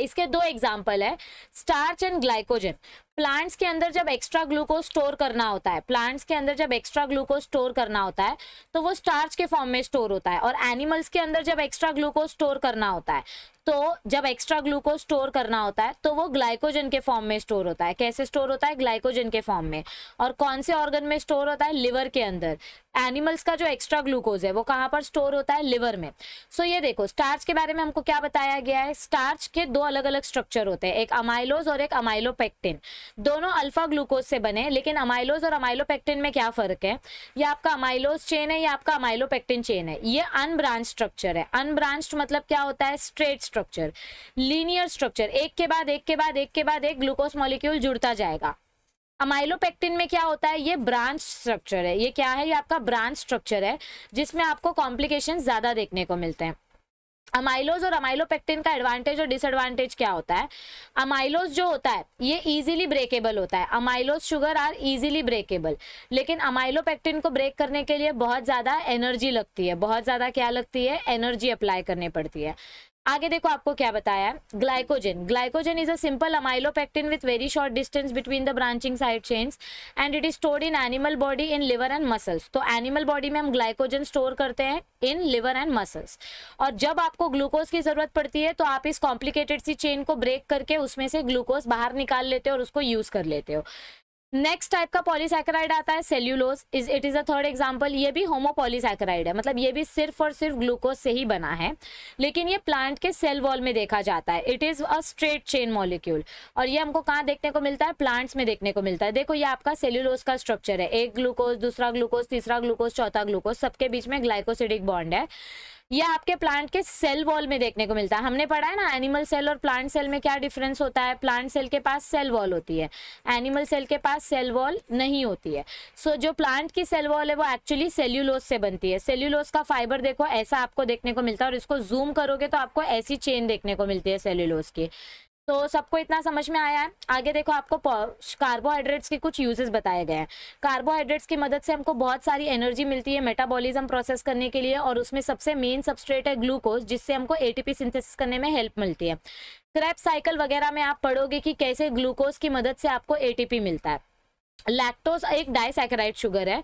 इसके दो एग्जाम्पल है स्टार्च एंड ग्लाइकोजन प्लांट्स के अंदर जब एक्स्ट्रा ग्लूकोज स्टोर करना होता है प्लांट्स के अंदर जब एक्स्ट्रा ग्लूकोज स्टोर करना होता है तो वो स्टार्च के फॉर्म में स्टोर होता है और एनिमल्स के अंदर जब एक्स्ट्रा ग्लूकोज स्टोर करना होता है तो जब एक्स्ट्रा ग्लूकोज स्टोर करना होता है तो वो ग्लाइकोजन के फॉर्म में स्टोर होता है कैसे स्टोर होता है ग्लाइकोजन के फॉर्म में और कौन से ऑर्गन में स्टोर होता है लिवर के अंदर एनिमल्स का जो एक्स्ट्रा ग्लूकोज है वो कहाँ पर स्टोर होता है लिवर में सो so ये देखो स्टार्च के बारे में हमको क्या बताया गया है स्टार्च के दो अलग अलग स्ट्रक्चर होते हैं एक अमाइलोज और एक अमाइलोपेक्टिन दोनों अल्फा ग्लूकोज से बने लेकिन अमाइलोज और अमाइलोपेक्टिन में क्या फर्क है ये आपका अमाइलोज चेन है या आपका अमाइलोपेक्टिन चेन है ये अनब्रांच स्ट्रक्चर है अनब्रांच मतलब क्या होता है स्ट्रेट स्ट्रक्चर लीनियर स्ट्रक्चर एक के बाद एक के बाद एक के बाद एक ग्लूकोज मॉलिक्यूल जुड़ता जाएगा अमाइलोपेक्टिन में क्या होता है ये ब्रांच स्ट्रक्चर है ये क्या है ये आपका ब्रांच स्ट्रक्चर है जिसमें आपको कॉम्प्लिकेशन ज़्यादा देखने को मिलते हैं अमाइलोज और अमाइलोपेक्टिन का एडवांटेज और डिसएडवांटेज क्या होता है अमाइलोज जो होता है ये इजीली ब्रेकेबल होता है amylose sugar are easily breakable लेकिन अमाइलोपेक्टिन को ब्रेक करने के लिए बहुत ज़्यादा एनर्जी लगती है बहुत ज़्यादा क्या लगती है एनर्जी अप्लाई करनी पड़ती है आगे देखो आपको क्या बताया glycogen glycogen is a simple amylopectin with very short distance between the branching side chains and it is stored in animal body in liver and muscles तो एनिमल बॉडी में हम ग्लाइकोजन स्टोर करते हैं इन लिवर एंड मसल्स और जब आपको glucose की जरूरत पड़ती है तो आप इस कॉम्प्लिकेटेड सी चेन को ब्रेक करके उसमें से ग्लूकोज बाहर निकाल लेते हो और उसको यूज कर लेते हो नेक्स्ट टाइप का पॉलीसैक्राइड आता है cellulose is it is a third example ये भी होमोपोलीसैक्राइड है मतलब ये भी सिर्फ और सिर्फ ग्लूकोज से ही बना है लेकिन ये प्लांट के सेल वॉल में देखा जाता है it is a straight chain molecule और ये हमको कहाँ देखने को मिलता है प्लांट्स में देखने को मिलता है देखो ये आपका सेल्यूलोज का स्ट्रक्चर है एक ग्लूकोज दूसरा ग्लूकोज तीसरा ग्लूकोज चौथा ग्लूकोज सबके बीच में ग्लाइकोसिडिक बॉन्ड है यह आपके प्लांट के सेल वॉल में देखने को मिलता है हमने पढ़ा है ना एनिमल सेल और प्लांट सेल में क्या डिफरेंस होता है प्लांट सेल के पास सेल वॉल होती है एनिमल सेल के पास सेल वॉल नहीं होती है सो so, जो प्लांट की सेल वॉल है वो एक्चुअली सेल्यूलोस से बनती है सेल्यूलोस का फाइबर देखो ऐसा आपको देखने को मिलता है और इसको जूम करोगे तो आपको ऐसी चेन देखने को मिलती है सेल्यूलोस की तो सबको इतना समझ में आया है आगे देखो आपको कार्बोहाइड्रेट्स के कुछ यूजेस बताए गए हैं कार्बोहाइड्रेट्स की मदद से हमको बहुत सारी एनर्जी मिलती है मेटाबॉलिज्म प्रोसेस करने के लिए और उसमें सबसे मेन सबस्ट्रेट है ग्लूकोज जिससे हमको एटीपी सिंथेसिस करने में हेल्प मिलती है क्रैप साइकिल वगैरह में आप पढ़ोगे कि कैसे ग्लूकोज की मदद से आपको एटीपी मिलता है लैक्टोज एक डाइसैकेराइड शुगर है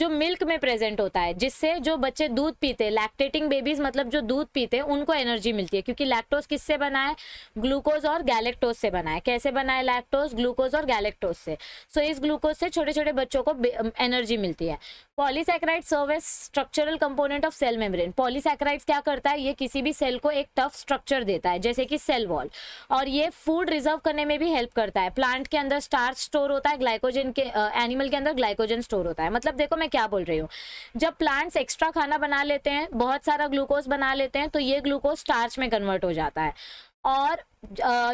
जो मिल्क में प्रेजेंट होता है जिससे जो बच्चे दूध पीते हैं लैक्टेटिंग बेबीज मतलब जो दूध पीते हैं उनको एनर्जी मिलती है क्योंकि लैक्टोज किससे बना है ग्लूकोज और गैलेक्टोज से बना है कैसे बना है लैक्टोज ग्लूकोज और गैलेक्टोज से सो so, इस ग्लूकोज से छोटे छोटे बच्चों को एनर्जी मिलती है polysaccharide as structural component of cell membrane polysaccharides क्या करता है ये किसी भी सेल को एक टफ स्ट्रक्चर देता है जैसे कि सेल वॉल और ये फूड रिजर्व करने में भी हेल्प करता है प्लांट के अंदर स्टार्च स्टोर होता है ग्लाइकोजन के एनिमल के अंदर ग्लाइकोजन स्टोर होता है मतलब देखो मैं क्या बोल रही हूँ जब प्लांट्स एक्स्ट्रा खाना बना लेते हैं बहुत सारा ग्लूकोज बना लेते हैं तो ये ग्लूकोज स्टार्च में कन्वर्ट हो जाता है और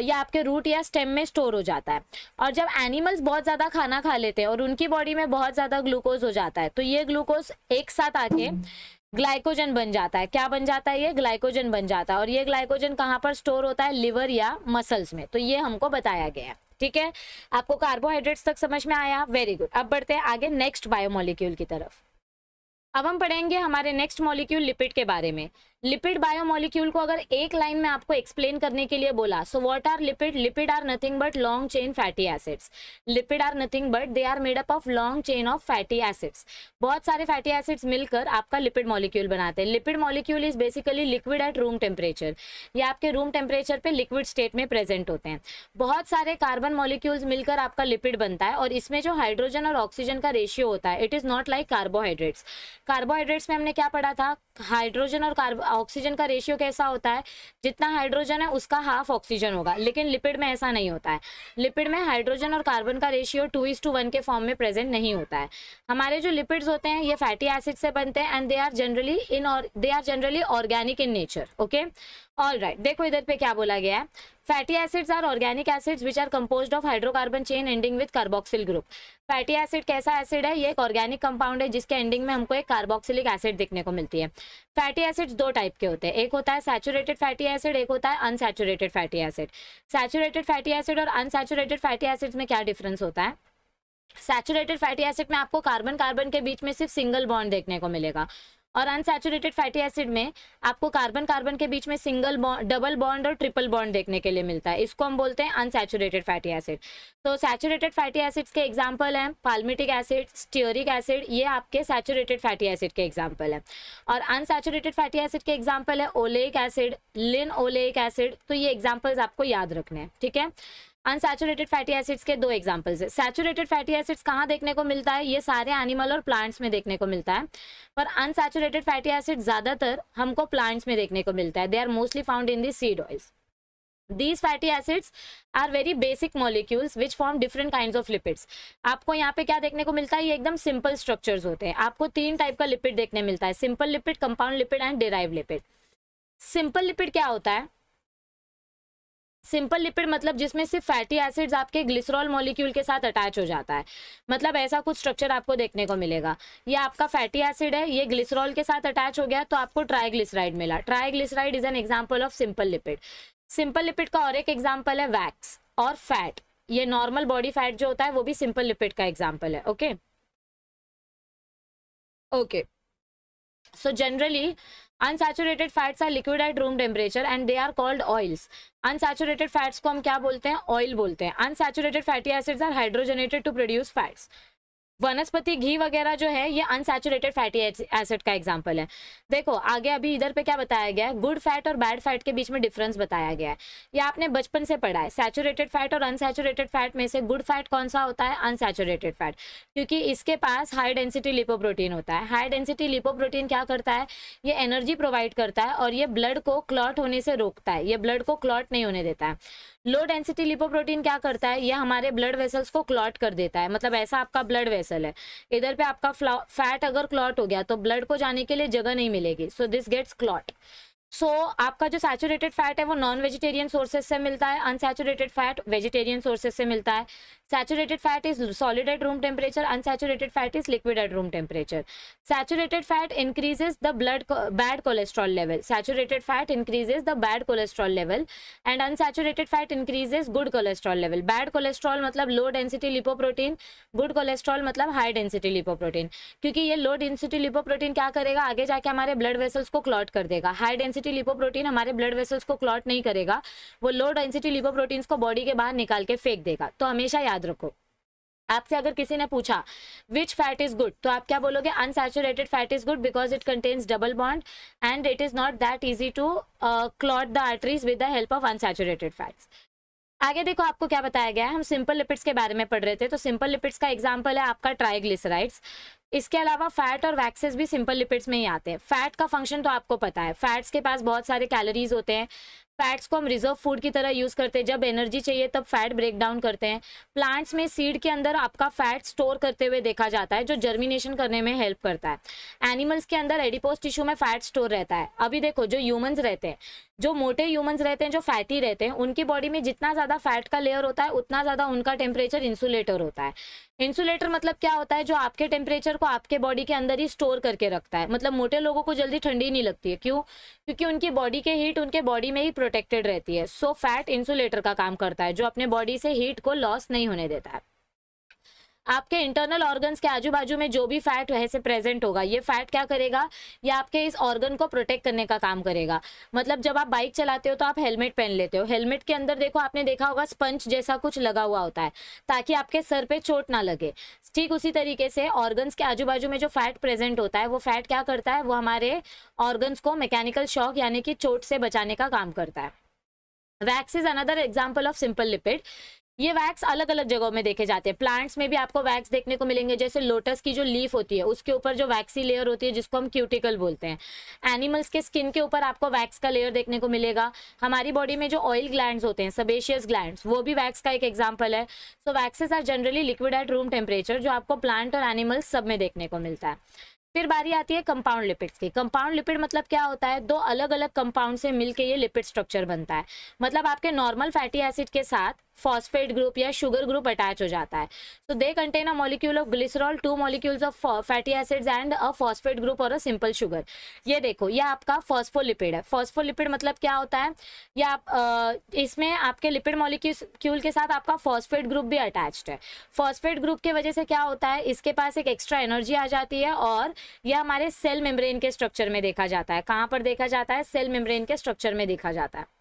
या आपके रूट या स्टेम में स्टोर हो जाता है और जब एनिमल्स बहुत ज़्यादा खाना खा लेते हैं और उनकी बॉडी में बहुत ज़्यादा ग्लूकोज हो जाता है तो ये ग्लूकोज एक साथ आके ग्लाइकोजन बन जाता है क्या बन जाता है ये ग्लाइकोजन बन जाता है और ये ग्लाइकोजन कहाँ पर स्टोर होता है लिवर या मसल्स में तो ये हमको बताया गया है ठीक है आपको कार्बोहाइड्रेट्स तक समझ में आया वेरी गुड अब बढ़ते हैं आगे नेक्स्ट बायोमोलिक्यूल की तरफ अब हम पढ़ेंगे हमारे नेक्स्ट मॉलिक्यूल लिपिड के बारे में लिपिड बायोमोलिक्यूल को अगर एक लाइन में आपको एक्सप्लेन करने के लिए बोला so what are lipid lipid are nothing but long chain fatty acids lipid are nothing but they are made up of long chain of fatty acids बहुत सारे फैटी एसिड्स मिलकर आपका लिपिड मॉलिक्यूल बनाते हैं lipid molecule is basically liquid at room temperature ये आपके room temperature पे liquid state में प्रेजेंट होते हैं बहुत सारे कार्बन मॉलिक्यूल्स मिलकर आपका लिपिड बनता है और इसमें जो हाइड्रोजन और ऑक्सीजन का रेशियो होता है it is not like carbohydrates carbohydrates में हमने क्या पढ़ा था हाइड्रोजन और कार्बो ऑक्सीजन का रेशियो कैसा होता है जितना हाइड्रोजन है उसका हाफ ऑक्सीजन होगा लेकिन लिपिड में ऐसा नहीं होता है लिपिड में हाइड्रोजन और कार्बन का ratio two is two one के फॉर्म में प्रेजेंट नहीं होता है हमारे जो लिपिड्स होते हैं ये फैटी एसिड से बनते हैं and they are generally in they are generally organic in nature okay all right देखो इधर पे क्या बोला गया है fatty acids are organic acids which are compose of hydrocarbon chain ending with carboxyl group fatty acid कैसा acid है ये एक ऑर्गेनिक कंपाउंड है जिसके एंडिंग में हमको एक कार्बोक्सिलिक एसिड देखने को मिलती है फैटी एसिड्स दो टाइप के होते हैं एक होता है सैचुरेटेड फैटी एसिड एक होता है unsaturated fatty acid saturated fatty acid और अनसेचुरेटेड फैटी एसिड में क्या डिफरेंस होता है सैचुरेटेड फैटी एसिड में आपको कार्बन कार्बन के बीच में सिर्फ सिंगल बॉन्ड देखने को मिलेगा और अनसेचुरेटेड फैटी एसिड में आपको कार्बन कार्बन के बीच में सिंगल बॉन्ड डबल बॉन्ड और ट्रिपल बॉन्ड देखने के लिए मिलता है इसको हम बोलते हैं अनसेचुरेटेड फैटी एसिड तो सैचुरेटेड फैटी एसिड्स के एग्जाम्पल हैं पालमिटिक एसिड स्टियोरिक एसिड ये आपके सैचुरेटेड फैटी एसिड के एग्जाम्पल हैं और अनसेचुरेटेड फैटी एसिड के एग्जाम्पल है oleic acid linoleic acid तो ये एग्जाम्पल्स आपको याद रखने हैं ठीक है अनसेचुरेटेड फैटी एसिड्स के दो एग्जाम्पल्स है सैचुरेटेड फैटी एसिड्स कहाँ देखने को मिलता है ये सारे एनिमल और प्लांट्स में देखने को मिलता है पर अनसेचुरेटेड फैटी एसिड ज़्यादातर हमको प्लांट्स में देखने को मिलता है they are mostly found in the seed oils these fatty acids are very basic molecules which form different kinds of lipids आपको यहाँ पे क्या देखने को मिलता है ये एकदम सिंपल स्ट्रक्चर्स होते हैं आपको तीन टाइप का लिपिड देखने मिलता है simple lipid compound lipid and derive lipid simple lipid क्या होता है सिंपल लिपिड मतलब जिसमें सिर्फ फैटी एसिड्स आपके ग्लिसरॉल मॉलिक्यूल के साथ अटैच हो जाता है मतलब ऐसा कुछ स्ट्रक्चर आपको देखने को मिलेगा ये आपका फैटी एसिड है ये ग्लिसरॉल के साथ अटैच हो गया तो आपको ट्राइग्लिसराइड मिला triglyceride is an example of simple lipid simple lipid का और एक एग्जाम्पल है वैक्स और फैट ये नॉर्मल बॉडी फैट जो होता है वो भी सिंपल लिपिड का एग्जाम्पल है okay okay so generally unsaturated fats are liquid at room temperature and they are called oils unsaturated fats को हम क्या बोलते हैं ऑयल बोलते हैं unsaturated fatty acids are hydrogenated to produce fats वनस्पति घी वगैरह जो है ये अनसेचुरेटेड फैटी एसिड का एग्जाम्पल है देखो आगे अभी इधर पे क्या बताया गया है गुड फैट और बैड फैट के बीच में डिफरेंस बताया गया है ये आपने बचपन से पढ़ा है सैचुरेटेड फैट और अनसेचुरेटेड फैट में से गुड फैट कौन सा होता है अनसेचुरेटेड फैट क्योंकि इसके पास हाई डेंसिटी लिपोप्रोटीन होता है हाई डेंसिटी लिपोप्रोटीन क्या करता है ये एनर्जी प्रोवाइड करता है और ये ब्लड को क्लॉट होने से रोकता है ये ब्लड को क्लॉट नहीं होने देता है लो डेंसिटी लिपोप्रोटीन क्या करता है ये हमारे ब्लड वेसल्स को क्लॉट कर देता है मतलब ऐसा आपका ब्लड वेसल है इधर पे आपका फैट अगर क्लॉट हो गया तो ब्लड को जाने के लिए जगह नहीं मिलेगी so this gets clot so so, आपका जो सैचुरेटेड फैट है वो नॉन वेजिटेरियन सोर्सेज से मिलता है अनसेचुरेटेड फैट वेजिटेरियन सोर्सेज से मिलता है saturated fat is solid at room temperature unsaturated fat is liquid at room temperature saturated fat increases the blood bad cholesterol level saturated fat increases the bad cholesterol level and unsaturated fat increases good cholesterol level bad cholesterol मतलब low density lipoprotein good cholesterol मतलब high density lipoprotein क्योंकि ये लो density lipoprotein क्या करेगा आगे जाके हमारे blood vessels को क्लॉट कर देगा हाई डेंसिटी डेंसिटी लिपोप्रोटीन हमारे ब्लड वेसल्स को क्लॉट नहीं करेगा वो लो डेंसिटी लिपोप्रोटीन्स को बॉडी के बाहर निकाल के फेंक देगा तो हमेशा याद रखो आपसे अगर किसी ने पूछा विच फैट इज गुड तो आप क्या बोलोगे unsaturated fat is good because it contains double bond and it is not that easy to clot the arteries with the help of unsaturated fats आगे देखो आपको क्या बताया गया है हम सिंपल लिपिड्स के बारे में पढ़ रहे थे तो सिंपल लिपिड्स का एग्जांपल है आपका ट्राइग्लिसराइड्स इसके अलावा फैट और वैक्सेस भी सिंपल लिपिड्स में ही आते हैं फैट का फंक्शन तो आपको पता है फैट्स के पास बहुत सारे कैलोरीज होते हैं फैट्स को हम रिजर्व फूड की तरह यूज़ करते हैं जब एनर्जी चाहिए तब फैट ब्रेक डाउन करते हैं प्लांट्स में सीड के अंदर आपका फैट स्टोर करते हुए देखा जाता है जो जर्मिनेशन करने में हेल्प करता है एनिमल्स के अंदर एडिपोस टिश्यू में फैट स्टोर रहता है अभी देखो जो ह्यूमन्स रहते हैं जो मोटे ह्यूमंस रहते हैं जो फैटी रहते हैं उनकी बॉडी में जितना ज़्यादा फैट का लेयर होता है उतना ज़्यादा उनका टेम्परेचर इंसुलेटर होता है इंसुलेटर मतलब क्या होता है जो आपके टेम्परेचर को आपके बॉडी के अंदर ही स्टोर करके रखता है मतलब मोटे लोगों को जल्दी ठंडी नहीं लगती है क्यों क्योंकि उनकी बॉडी के हीट उनके बॉडी में ही प्रोटेक्टेड रहती है सो फैट इंसुलेटर का काम करता है जो अपने बॉडी से हीट को लॉस नहीं होने देता है आपके इंटरनल ऑर्गन्स के आजू बाजू में जो भी फैट वैसे प्रेजेंट होगा ये फैट क्या करेगा ये आपके इस ऑर्गन को प्रोटेक्ट करने का काम करेगा मतलब जब आप बाइक चलाते हो तो आप हेलमेट पहन लेते हो हेलमेट के अंदर देखो आपने देखा होगा स्पंज जैसा कुछ लगा हुआ होता है ताकि आपके सर पे चोट ना लगे ठीक उसी तरीके से ऑर्गन्स के आजू बाजू में जो फैट प्रेजेंट होता है वो फैट क्या करता है वो हमारे ऑर्गन्स को मैकेनिकल शॉक यानी कि चोट से बचाने का काम करता है wax is another example of simple lipid ये वैक्स अलग अलग जगहों में देखे जाते हैं प्लांट्स में भी आपको वैक्स देखने को मिलेंगे जैसे लोटस की जो लीफ होती है उसके ऊपर जो वैक्सी लेयर होती है जिसको हम क्यूटिकल बोलते हैं एनिमल्स के स्किन के ऊपर आपको वैक्स का लेयर देखने को मिलेगा हमारी बॉडी में जो ऑयल ग्लैंड होते हैं सबेशियस ग्लैंड वो भी वैक्स का एक एग्जाम्पल है so waxes are generally liquid at room temperature जो आपको प्लांट और एनिमल्स सब में देखने को मिलता है फिर बारी आती है कंपाउंड लिपिड्स की कंपाउंड लिपिड मतलब क्या होता है दो अलग अलग कंपाउंड से मिलके ये लिपिड स्ट्रक्चर बनता है मतलब आपके नॉर्मल फैटी एसिड के साथ फॉस्फेट ग्रुप या शुगर ग्रुप अटैच हो जाता है so they contain a molecule of glycerol two molecules of fatty acids and a phosphate group और अ सिंपल शुगर ये देखो ये आपका फॉस्फोलिपिड है फॉस्फोलिपिड मतलब क्या होता है या आप इसमें आपके लिपिड मॉलिक्यूल के साथ आपका फॉस्फेट ग्रुप भी अटैच्ड है फॉस्फेट ग्रुप की वजह से क्या होता है इसके पास एक एक्स्ट्रा एनर्जी आ जाती है और यह हमारे सेल मेम्ब्रेन के स्ट्रक्चर में देखा जाता है कहाँ पर देखा जाता है सेल मेम्ब्रेन के स्ट्रक्चर में देखा जाता है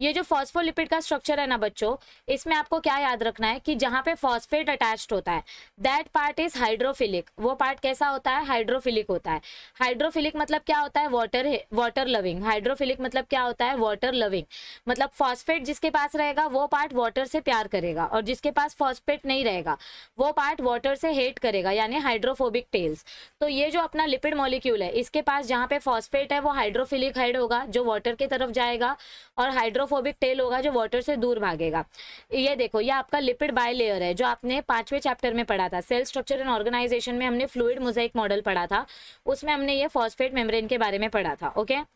ये जो फॉस्फोलिपिड का स्ट्रक्चर है ना बच्चों इसमें आपको क्या याद रखना है कि जहाँ पे फॉस्फेट अटैच्ड होता है दैट पार्ट इज हाइड्रोफिलिक वो पार्ट कैसा होता है हाइड्रोफिलिक होता है हाइड्रोफिलिक मतलब क्या होता है वाटर वाटर लविंग हाइड्रोफिलिक मतलब क्या होता है वाटर लविंग मतलब फॉस्फेट जिसके पास रहेगा वो पार्ट वाटर से प्यार करेगा और जिसके पास फॉस्फेट नहीं रहेगा वो पार्ट वाटर से हेट करेगा यानी हाइड्रोफोबिक टेल्स तो ये जो अपना लिपिड मॉलिक्यूल है इसके पास जहाँ पे फॉस्फेट है वो हाइड्रोफिलिक हाइड होगा जो वाटर की तरफ जाएगा और हाइड्रो हाइड्रोफोबिक टेल होगा जो वाटर से दूर भागेगा ये देखो ये आपका लिपिड बाय लेयर है जो आपने पांचवें चैप्टर में पढ़ा था सेल स्ट्रक्चर एंड ऑर्गेनाइजेशन में हमने फ्लूड मोजाइक मॉडल पढ़ा था उसमें हमने ये फॉस्फेट मेम्ब्रेन के बारे में पढ़ा था ओके okay?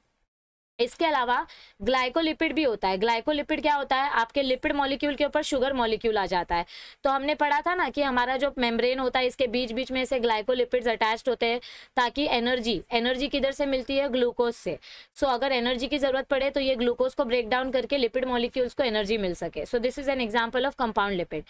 इसके अलावा ग्लाइकोलिपिड भी होता है ग्लाइकोलिपिड क्या होता है आपके लिपिड मॉलिक्यूल के ऊपर शुगर मॉलिक्यूल आ जाता है तो हमने पढ़ा था ना कि हमारा जो मेम्ब्रेन होता है इसके बीच बीच में से ग्लाइकोलिपिड्स अटैच्ड होते हैं ताकि एनर्जी एनर्जी किधर से मिलती है ग्लूकोज से सो so, अगर एनर्जी की जरूरत पड़े तो ये ग्लूकोज को ब्रेक डाउन करके लिपिड मॉलिक्यूल्स को एनर्जी मिल सके so this is an example of compound lipid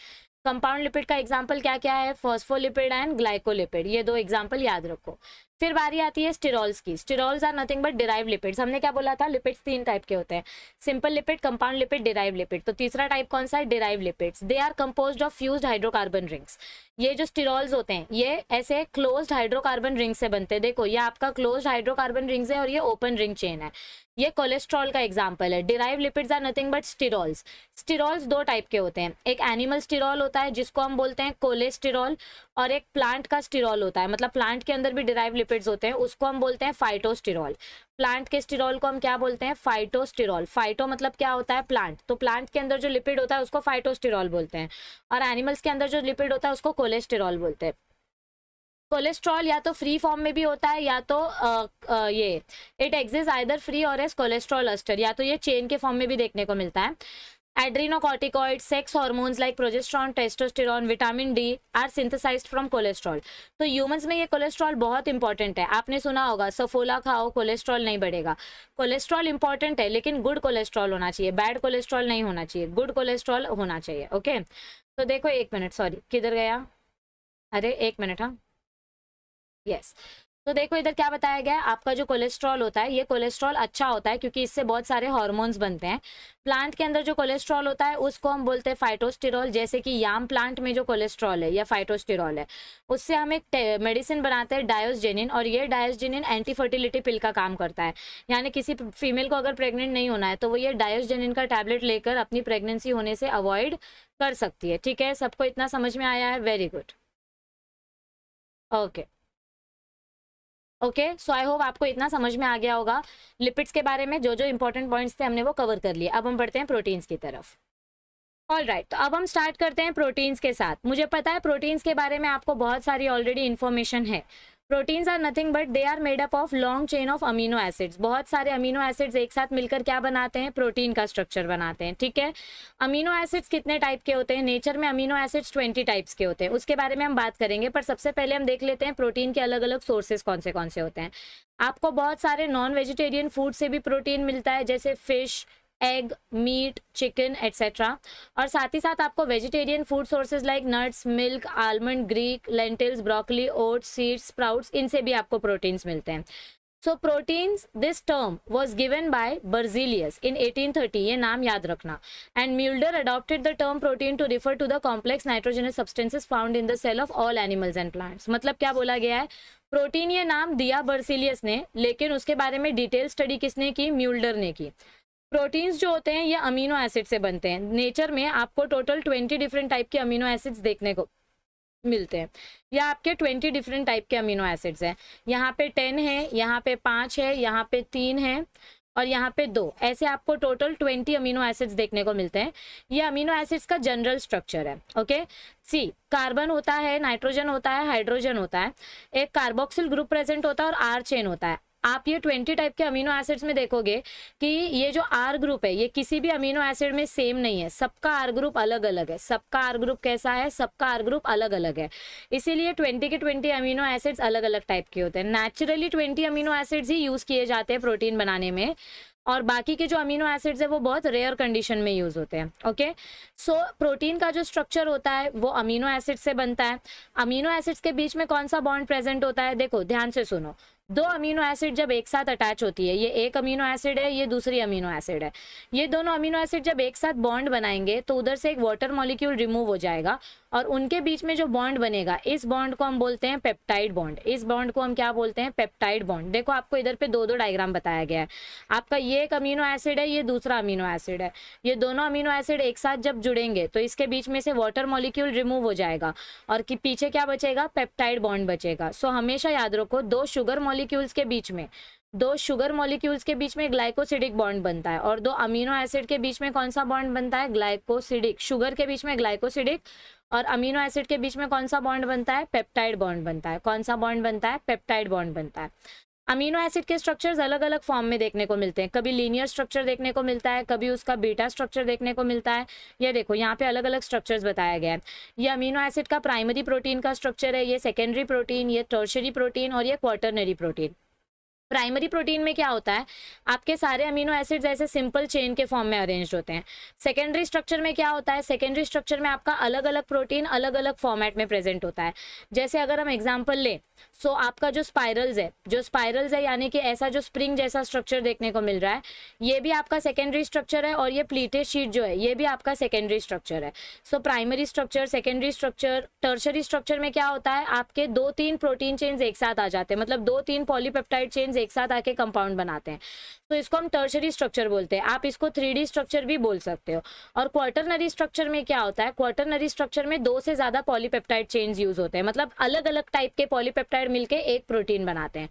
compound lipid का एग्जाम्पल क्या क्या है फॉस्फोलिपिड एंड ग्लाइकोलिपिड ये दो एग्जाम्पल याद रखो फिर बारी आती है स्टेरॉल्स की sterols are nothing but derive lipids हमने क्या बोला था लिपिड्स तीन टाइप के होते हैं simple lipid compound lipid derive lipid तो तीसरा टाइप कौन सा है derive lipids they are compose of fuse hydrocarbon rings ये जो स्टेरॉल्स होते हैं ये ऐसे क्लोज हाइड्रोकार्बन रिंग से बनते हैं देखो ये आपका क्लोज हाइड्रोकार्बन रिंग्स है और ये ओपन रिंग चेन है ये कोलेस्ट्रॉल का एग्जाम्पल है derive lipids are nothing but sterols sterols दो टाइप के होते हैं एक एनिमल स्टिरॉल होता है जिसको हम बोलते हैं कोलेस्टिरॉल और एक प्लांट का स्टिरॉल होता है मतलब प्लांट के अंदर भी डिराइव लिपिड लिपिड्स होते हैं उसको हम बोलते हैं फाइटोस्टिरॉल प्लांट के स्टिरॉल को हम क्या बोलते हैं फाइटोस्टिरॉल फाइटो मतलब क्या होता है प्लांट तो प्लांट के अंदर जो लिपिड होता है उसको फाइटोस्टिरॉल बोलते हैं और एनिमल्स के अंदर जो लिपिड होता है उसको कोलेस्टिरॉल बोलते हैं कोलेस्ट्रॉल या तो फ्री फॉर्म में भी होता है या तो आ, आ, ये इट एग्जिस्ट आइदर फ्री और एस कोलेस्ट्रॉल अस्टर या तो ये चेन के फॉर्म में भी देखने को मिलता है adrenocorticoid sex hormones like progesterone testosterone, vitamin D are synthesized from cholesterol तो ह्यूमंस में ये कोलेस्ट्रॉल बहुत इंपॉर्टेंट है आपने सुना होगा सफोला खाओ कोलेस्ट्रॉल नहीं बढ़ेगा कोलेस्ट्रॉल इंपॉर्टेंट है लेकिन गुड कोलेस्ट्रॉल होना चाहिए बैड कोलेस्ट्रॉल नहीं होना चाहिए गुड कोलेस्ट्रॉल होना चाहिए ओके तो देखो एक मिनट सॉरी किधर गया अरे एक मिनट हाँ यस तो देखो इधर क्या बताया गया है आपका जो कोलेस्ट्रॉल होता है ये कोलेस्ट्रॉल अच्छा होता है क्योंकि इससे बहुत सारे हॉर्मोन्स बनते हैं प्लांट के अंदर जो कोलेस्ट्रॉल होता है उसको हम बोलते हैं फाइटोस्टिरॉल जैसे कि याम प्लांट में जो कोलेस्ट्रॉल है या फाइटोस्टिरॉल है उससे हम एक मेडिसिन बनाते हैं डायोसजेनिन और ये डायोसजेनिन एंटी फर्टिलिटी पिल का काम करता है यानी किसी फीमेल को अगर प्रेग्नेंट नहीं होना है तो वो ये डायोसजेनिन का टैबलेट लेकर अपनी प्रेगनेंसी होने से अवॉइड कर सकती है ठीक है सबको इतना समझ में आया है very good okay okay so I hope आपको इतना समझ में आ गया होगा लिपिड्स के बारे में जो जो इंपॉर्टेंट पॉइंट्स थे हमने वो कवर कर लिए अब हम बढ़ते हैं प्रोटीन्स की तरफ ऑल राइट right, तो अब हम स्टार्ट करते हैं प्रोटीन्स के साथ मुझे पता है प्रोटीन्स के बारे में आपको बहुत सारी ऑलरेडी इन्फॉर्मेशन है proteins are nothing but they are made up of long chain of amino acids बहुत सारे अमीनो एसिड्स एक साथ मिलकर क्या बनाते हैं प्रोटीन का स्ट्रक्चर बनाते हैं ठीक है अमीनो एसिड्स कितने टाइप के होते हैं नेचर में अमीनो एसिड्स ट्वेंटी टाइप्स के होते हैं उसके बारे में हम बात करेंगे पर सबसे पहले हम देख लेते हैं प्रोटीन के अलग अलग सोर्सेज कौन से कौन से होते हैं आपको बहुत सारे नॉन वेजिटेरियन फूड से भी प्रोटीन मिलता है जैसे fish egg meat chicken etcetera और साथ ही साथ आपको vegetarian food sources like nuts milk almond Greek lentils broccoli oats seeds sprouts इनसे भी आपको प्रोटीन्स मिलते हैं so proteins this term was given by Berzelius in 1830 ये नाम याद रखना and Mulder adopted the term protein to refer to the complex nitrogenous substances found in the cell of all animals and plants मतलब क्या बोला गया है protein ये नाम दिया बर्सिलियस ने लेकिन उसके बारे में डिटेल स्टडी किसने की म्यूल्डर ने की प्रोटीन्स जो होते हैं ये अमीनो एसिड से बनते हैं नेचर में आपको टोटल ट्वेंटी डिफरेंट टाइप के अमीनो एसिड्स देखने को मिलते हैं या आपके ट्वेंटी डिफरेंट टाइप के अमीनो एसिड्स हैं यहाँ पे टेन है यहाँ पे पाँच है यहाँ पे तीन है और यहाँ पे दो ऐसे आपको टोटल ट्वेंटी अमीनो एसिड्स देखने को मिलते हैं ये अमीनो एसिड्स का जनरल स्ट्रक्चर है ओके सी कार्बन होता है नाइट्रोजन होता है हाइड्रोजन होता है एक कार्बोक्सिल ग्रुप प्रेजेंट होता है और आर चेन होता है आप ये ट्वेंटी टाइप के अमीनो एसिड्स में देखोगे कि ये जो आर ग्रुप है ये किसी भी अमीनो एसिड में सेम नहीं है सबका आर ग्रुप अलग अलग है सबका आर ग्रुप कैसा है सबका आर ग्रुप अलग अलग है इसीलिए ट्वेंटी के ट्वेंटी अमीनो एसिड्स अलग अलग टाइप के होते हैं नेचुरली ट्वेंटी अमीनो एसिड्स ही यूज़ किए जाते हैं प्रोटीन बनाने में और बाकी के जो अमीनो एसिड्स है वो बहुत रेयर कंडीशन में यूज़ होते हैं ओके सो प्रोटीन का जो स्ट्रक्चर होता है वो अमीनो एसिड से बनता है अमीनो एसिड्स के बीच में कौन सा बॉन्ड प्रेजेंट होता है देखो ध्यान से सुनो दो अमीनो एसिड जब एक साथ अटैच होती है ये एक अमीनो एसिड है ये दूसरी अमीनो एसिड है ये दोनों अमीनो एसिड जब एक साथ बॉन्ड बनाएंगे तो उधर से एक वाटर मॉलिक्यूल रिमूव हो जाएगा और उनके बीच में जो बॉन्ड बनेगा इस बॉन्ड को हम बोलते हैं पेप्टाइड बॉन्ड इस बॉन्ड को हम क्या बोलते हैं पेप्टाइड बॉन्ड देखो आपको इधर पे दो दो डायग्राम बताया गया है आपका ये एक अमीनो एसिड है ये दूसरा अमीनो एसिड है ये दोनों अमीनो एसिड एक साथ जब जुड़ेंगे तो इसके बीच में से वाटर मॉलिक्यूल रिमूव हो जाएगा और कि पीछे क्या बचेगा पेप्टाइड बॉन्ड बचेगा सो हमेशा याद रखो दो शुगर मॉलिक्यूल्स के बीच में दो शुगर मॉलिक्यूल्स के बीच में ग्लाइकोसिडिक बॉन्ड बनता है और दो अमीनो एसिड के बीच में कौन सा बॉन्ड बनता है ग्लाइकोसिडिक शुगर के बीच में ग्लाइकोसिडिक और अमीनो एसिड के बीच में कौन सा बॉन्ड बनता है पेप्टाइड बॉन्ड बनता है कौन सा बॉन्ड बनता है पेप्टाइड बॉन्ड बनता है अमीनो एसिड के स्ट्रक्चर्स अलग अलग फॉर्म में देखने को मिलते हैं कभी लीनियर स्ट्रक्चर देखने को मिलता है कभी उसका बीटा स्ट्रक्चर देखने को मिलता है ये देखो यहाँ पे अलग अलग स्ट्रक्चर्स बताया गया है ये अमीनो एसिड का प्राइमरी प्रोटीन का स्ट्रक्चर है ये सेकेंडरी प्रोटीन ये टर्शरी प्रोटीन और ये क्वार्टरनरी प्रोटीन प्राइमरी प्रोटीन में क्या होता है आपके सारे अमीनो एसिड ऐसे सिंपल चेन के फॉर्म में अरेंज होते हैं सेकेंडरी स्ट्रक्चर में क्या होता है सेकेंडरी स्ट्रक्चर में आपका अलग अलग प्रोटीन अलग अलग फॉर्मेट में प्रेजेंट होता है जैसे अगर हम एग्जाम्पल लें सो so आपका जो स्पाइरल्स है जो स्पाइरल्स है यानी कि ऐसा जो स्प्रिंग जैसा स्ट्रक्चर देखने को मिल रहा है ये भी आपका सेकेंडरी स्ट्रक्चर है और ये प्लीटेड शीट जो है ये भी आपका सेकेंडरी स्ट्रक्चर है so primary structure secondary structure tertiary structure में क्या होता है आपके दो तीन प्रोटीन चेन्स एक साथ आ जाते हैं मतलब दो तीन पॉलीपेप्टाइड चेन्स एक साथ आके कंपाउंड बनाते हैं तो इसको हम टर्शरी स्ट्रक्चर बोलते हैं आप इसको थ्री स्ट्रक्चर भी बोल सकते हो और क्वार्टरनरी स्ट्रक्चर में क्या होता है क्वार्टरनरी स्ट्रक्चर में दो से ज़्यादा पॉलीपेप्टाइड चेन्स यूज होते हैं मतलब अलग अलग टाइप के पॉलीपेप्टाइड मिलकर एक प्रोटीन बनाते हैं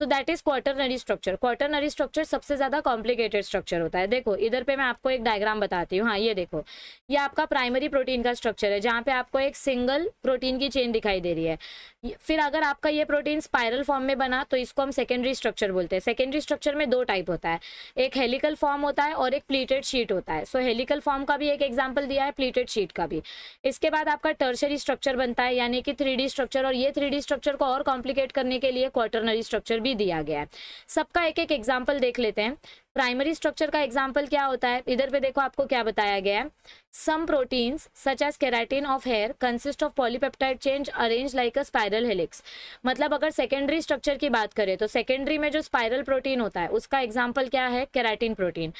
तो that is quaternary structure quaternary structure सबसे ज्यादा कॉम्प्लिकेटेड स्ट्रक्चर होता है देखो इधर पे मैं आपको एक डायग्राम बताती हूँ हाँ ये देखो ये आपका प्राइमरी प्रोटीन का स्ट्रक्चर है जहाँ पे आपको एक सिंगल प्रोटीन की चेन दिखाई दे रही है फिर अगर आपका ये प्रोटीन स्पायरल फॉर्म में बना तो इसको हम सेकेंडरी स्ट्रक्चर बोलते हैं सेकेंडरी स्ट्रक्चर में दो टाइप होता है एक हेलिकल फॉर्म होता है और एक प्लीटेड शीट होता है सो हेलिकल फॉर्म का भी एक एग्जाम्पल दिया है प्लीटेड शीट का भी इसके बाद आपका टर्शरी स्ट्रक्चर बनता है यानी कि थ्री स्ट्रक्चर और ये थ्री स्ट्रक्चर को और कॉम्प्लिकेट करने के लिए क्वार्टरनरी स्ट्रक्चर भी दिया गया है सबका एक एक एग्जाम्पल देख लेते हैं प्राइमरी स्ट्रक्चर का एग्जाम्पल क्या होता है इधर पे देखो आपको क्या बताया गया है some proteins such as keratin of hair consist of polypeptide chains arrange like a spiral helix मतलब अगर सेकेंडरी स्ट्रक्चर की बात करें तो सेकेंडरी में जो स्पायरल प्रोटीन होता है उसका एग्जाम्पल क्या है केराटिन प्रोटीन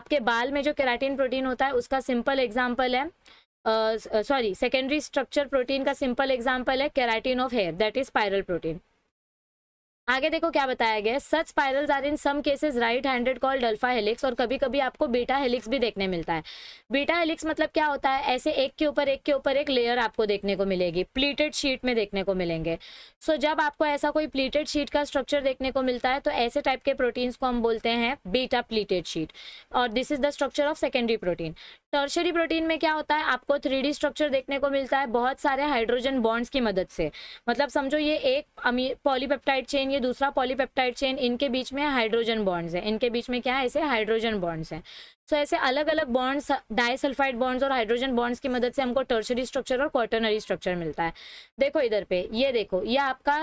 आपके बाल में जो केराटिन प्रोटीन होता है उसका सिंपल एग्जाम्पल है सॉरी सेकेंडरी स्ट्रक्चर प्रोटीन का सिंपल एग्जाम्पल है keratin of hair that is spiral protein आगे देखो क्या बताया गया such spirals are in some cases right handed called alpha helix और कभी कभी आपको बीटा हेलिक्स भी देखने मिलता है बीटा हेलिक्स मतलब क्या होता है ऐसे एक के ऊपर एक के ऊपर एक लेयर आपको देखने को मिलेगी प्लीटेड शीट में देखने को मिलेंगे सो so, जब आपको ऐसा कोई प्लीटेड शीट का स्ट्रक्चर देखने को मिलता है तो ऐसे टाइप के प्रोटीन्स को हम बोलते हैं बीटा प्लीटेड शीट और this is the structure of secondary protein tertiary protein में क्या होता है आपको थ्री स्ट्रक्चर देखने को मिलता है बहुत सारे हाइड्रोजन बॉन्ड्स की मदद से मतलब समझो ये एक पॉलीपेप्टाइड चेन ये दूसरा पॉलीपेप्टाइड चेन इनके बीच में हाइड्रोजन बॉन्ड्स है इनके बीच में क्या है ऐसे हाइड्रोजन बॉन्ड्स हैं सो so, ऐसे अलग अलग बॉन्ड्स डायसल्फाइड बॉन्ड्स और हाइड्रोजन बॉन्ड्स की मदद से हमको टर्शरी स्ट्रक्चर और क्वार्टनरी स्ट्रक्चर मिलता है देखो इधर पे ये देखो ये आपका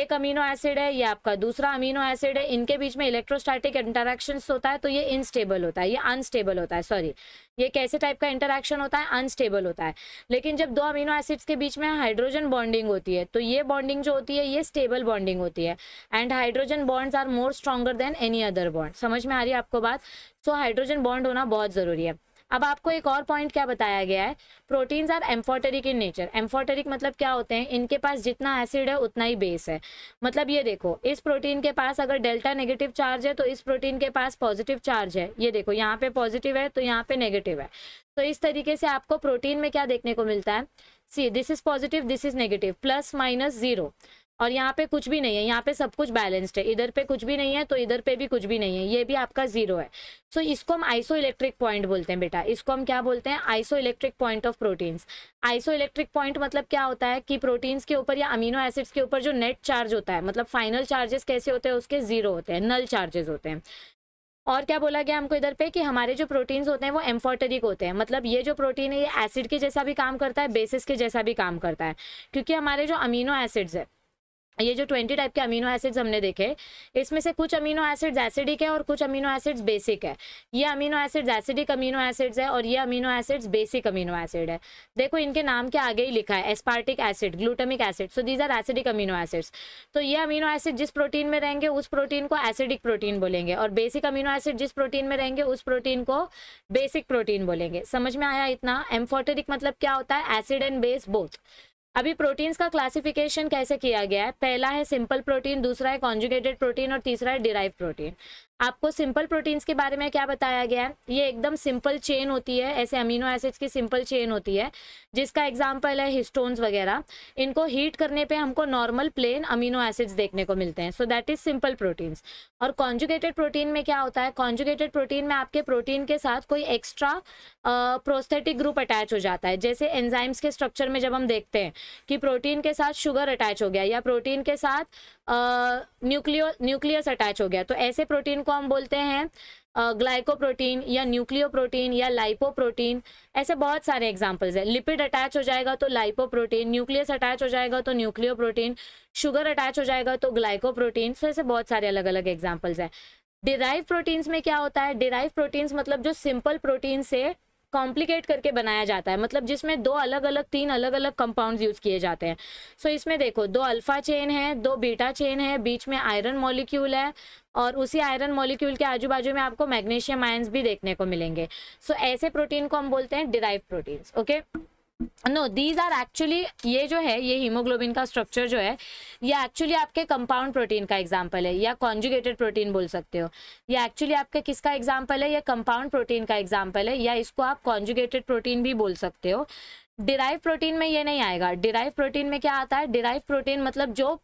एक अमीनो एसिड है ये आपका दूसरा अमीनो एसिड है इनके बीच में इलेक्ट्रोस्टैटिक इंटरेक्शन होता है तो ये इनस्टेबल होता है ये अनस्टेबल होता है सॉरी ये कैसे टाइप का इंटरेक्शन होता है अनस्टेबल होता है लेकिन जब दो अमीनो एसिड्स के बीच में हाइड्रोजन बॉन्डिंग होती है तो ये बॉन्डिंग जो होती है ये स्टेबल बॉन्डिंग होती है and hydrogen bonds are more stronger than any other bond समझ में आ रही है आपको बात सो हाइड्रोजन बॉन्ड होना बहुत ज़रूरी है अब आपको एक और पॉइंट क्या बताया गया है proteins are amphoteric in nature amphoteric मतलब क्या होते हैं इनके पास जितना एसिड है उतना ही बेस है मतलब ये देखो इस प्रोटीन के पास अगर डेल्टा नेगेटिव चार्ज है तो इस प्रोटीन के पास पॉजिटिव चार्ज है ये देखो यहाँ पे पॉजिटिव है तो यहाँ पे नेगेटिव है तो इस तरीके से आपको प्रोटीन में क्या देखने को मिलता है see this is positive this is negative plus minus zero और यहाँ पे कुछ भी नहीं है यहाँ पे सब कुछ बैलेंस्ड है इधर पे कुछ भी नहीं है तो इधर पे भी कुछ भी नहीं है ये भी आपका जीरो है सो so, इसको हम आइसो इलेक्ट्रिक पॉइंट बोलते हैं बेटा इसको हम क्या बोलते हैं isoelectric point of proteins isoelectric point मतलब क्या होता है कि प्रोटीन्स के ऊपर या अमीनो एसिड्स के ऊपर जो नेट चार्ज होता है मतलब फाइनल चार्जेस कैसे होते हैं उसके जीरो होते हैं नल चार्जेस होते हैं और क्या बोला गया हमको इधर पे कि हमारे जो प्रोटीन्स होते हैं वो एम्फोटेरिक होते हैं मतलब ये जो प्रोटीन है ये एसिड के जैसा भी काम करता है बेसिस के जैसा भी काम करता है क्योंकि हमारे जो अमीनो एसिड्स है ये जो ट्वेंटी टाइप के अमीनो एसिड्स हमने देखे इसमें से कुछ अमीनो एसिड्स एसिडिक है और कुछ अमीनो एसिड्स बेसिक है ये amino acids acidic amino acids है और ये amino acids basic amino acid है देखो इनके नाम के आगे ही लिखा है aspartic acid glutamic acid so these are acidic amino acids तो ये अमीनो एसिड जिस प्रोटीन में रहेंगे उस प्रोटीन को एसिडिक प्रोटीन बोलेंगे और बेसिक अमीनो एसिड जिस प्रोटीन में रहेंगे उस प्रोटीन को बेसिक प्रोटीन बोलेंगे समझ में आया इतना एम्फोटेरिक मतलब क्या होता है एसिड एंड बेस बोथ अभी प्रोटीन्स का क्लासिफिकेशन कैसे किया गया है पहला है सिंपल प्रोटीन दूसरा है कॉन्जुगेटेड प्रोटीन और तीसरा है डिराइव प्रोटीन आपको सिंपल प्रोटीन्स के बारे में क्या बताया गया है ये एकदम सिंपल चेन होती है ऐसे अमीनो एसिड्स की सिंपल चेन होती है जिसका एग्जाम्पल है हिस्टोन्स वगैरह इनको हीट करने पे हमको नॉर्मल प्लेन अमीनो एसिड्स देखने को मिलते हैं so that is simple proteins और कॉन्जुगेटेड प्रोटीन में क्या होता है कॉन्जुगेटेड प्रोटीन में आपके प्रोटीन के साथ कोई एक्स्ट्रा प्रोस्थेटिक ग्रुप अटैच हो जाता है जैसे एंजाइम्स के स्ट्रक्चर में जब हम देखते हैं कि प्रोटीन के साथ शुगर अटैच हो गया या प्रोटीन के साथ न्यूक्लियो न्यूक्लियस अटैच हो गया तो ऐसे प्रोटीन को हम बोलते हैं ग्लाइकोप्रोटीन या न्यूक्लियो प्रोटीन या लाइपो प्रोटीन ऐसे बहुत सारे एग्जाम्पल्स हैं लिपिड अटैच हो जाएगा तो लाइपो प्रोटीन न्यूक्लियस अटैच हो जाएगा तो न्यूक्लियो प्रोटीन शुगर अटैच हो जाएगा तो ग्लाइको प्रोटीन सो तो ऐसे बहुत सारे अलग अलग एग्जाम्पल्स हैं डिराइव प्रोटीन्स में क्या होता है डिराइव प्रोटीन्स मतलब जो सिंपल प्रोटीन से कॉम्प्लिकेट करके बनाया जाता है मतलब जिसमें दो अलग अलग तीन अलग अलग कंपाउंड यूज किए जाते हैं सो so, इसमें देखो दो अल्फा चेन है दो बीटा चेन है बीच में आयरन मॉलिक्यूल है और उसी आयरन मॉलिक्यूल के आजू बाजू में आपको मैग्नीशियम आयन्स भी देखने को मिलेंगे सो so, ऐसे प्रोटीन को हम बोलते हैं derive proteins okay okay? No these are actually ये जो है ये हीमोग्लोबिन का स्ट्रक्चर जो है ये एक्चुअली आपके कंपाउंड प्रोटीन का एग्जाम्पल है या कॉन्जुगेटेड प्रोटीन बोल सकते हो ये एक्चुअली आपके किसका एग्जाम्पल है ये कंपाउंड प्रोटीन का एग्जाम्पल है या इसको आप कॉन्जुगेटेड प्रोटीन भी बोल सकते हो डिराइव प्रोटीन में ये नहीं आएगा डिराइव प्रोटीन में क्या आता है डिराइव प्रोटीन मतलब जो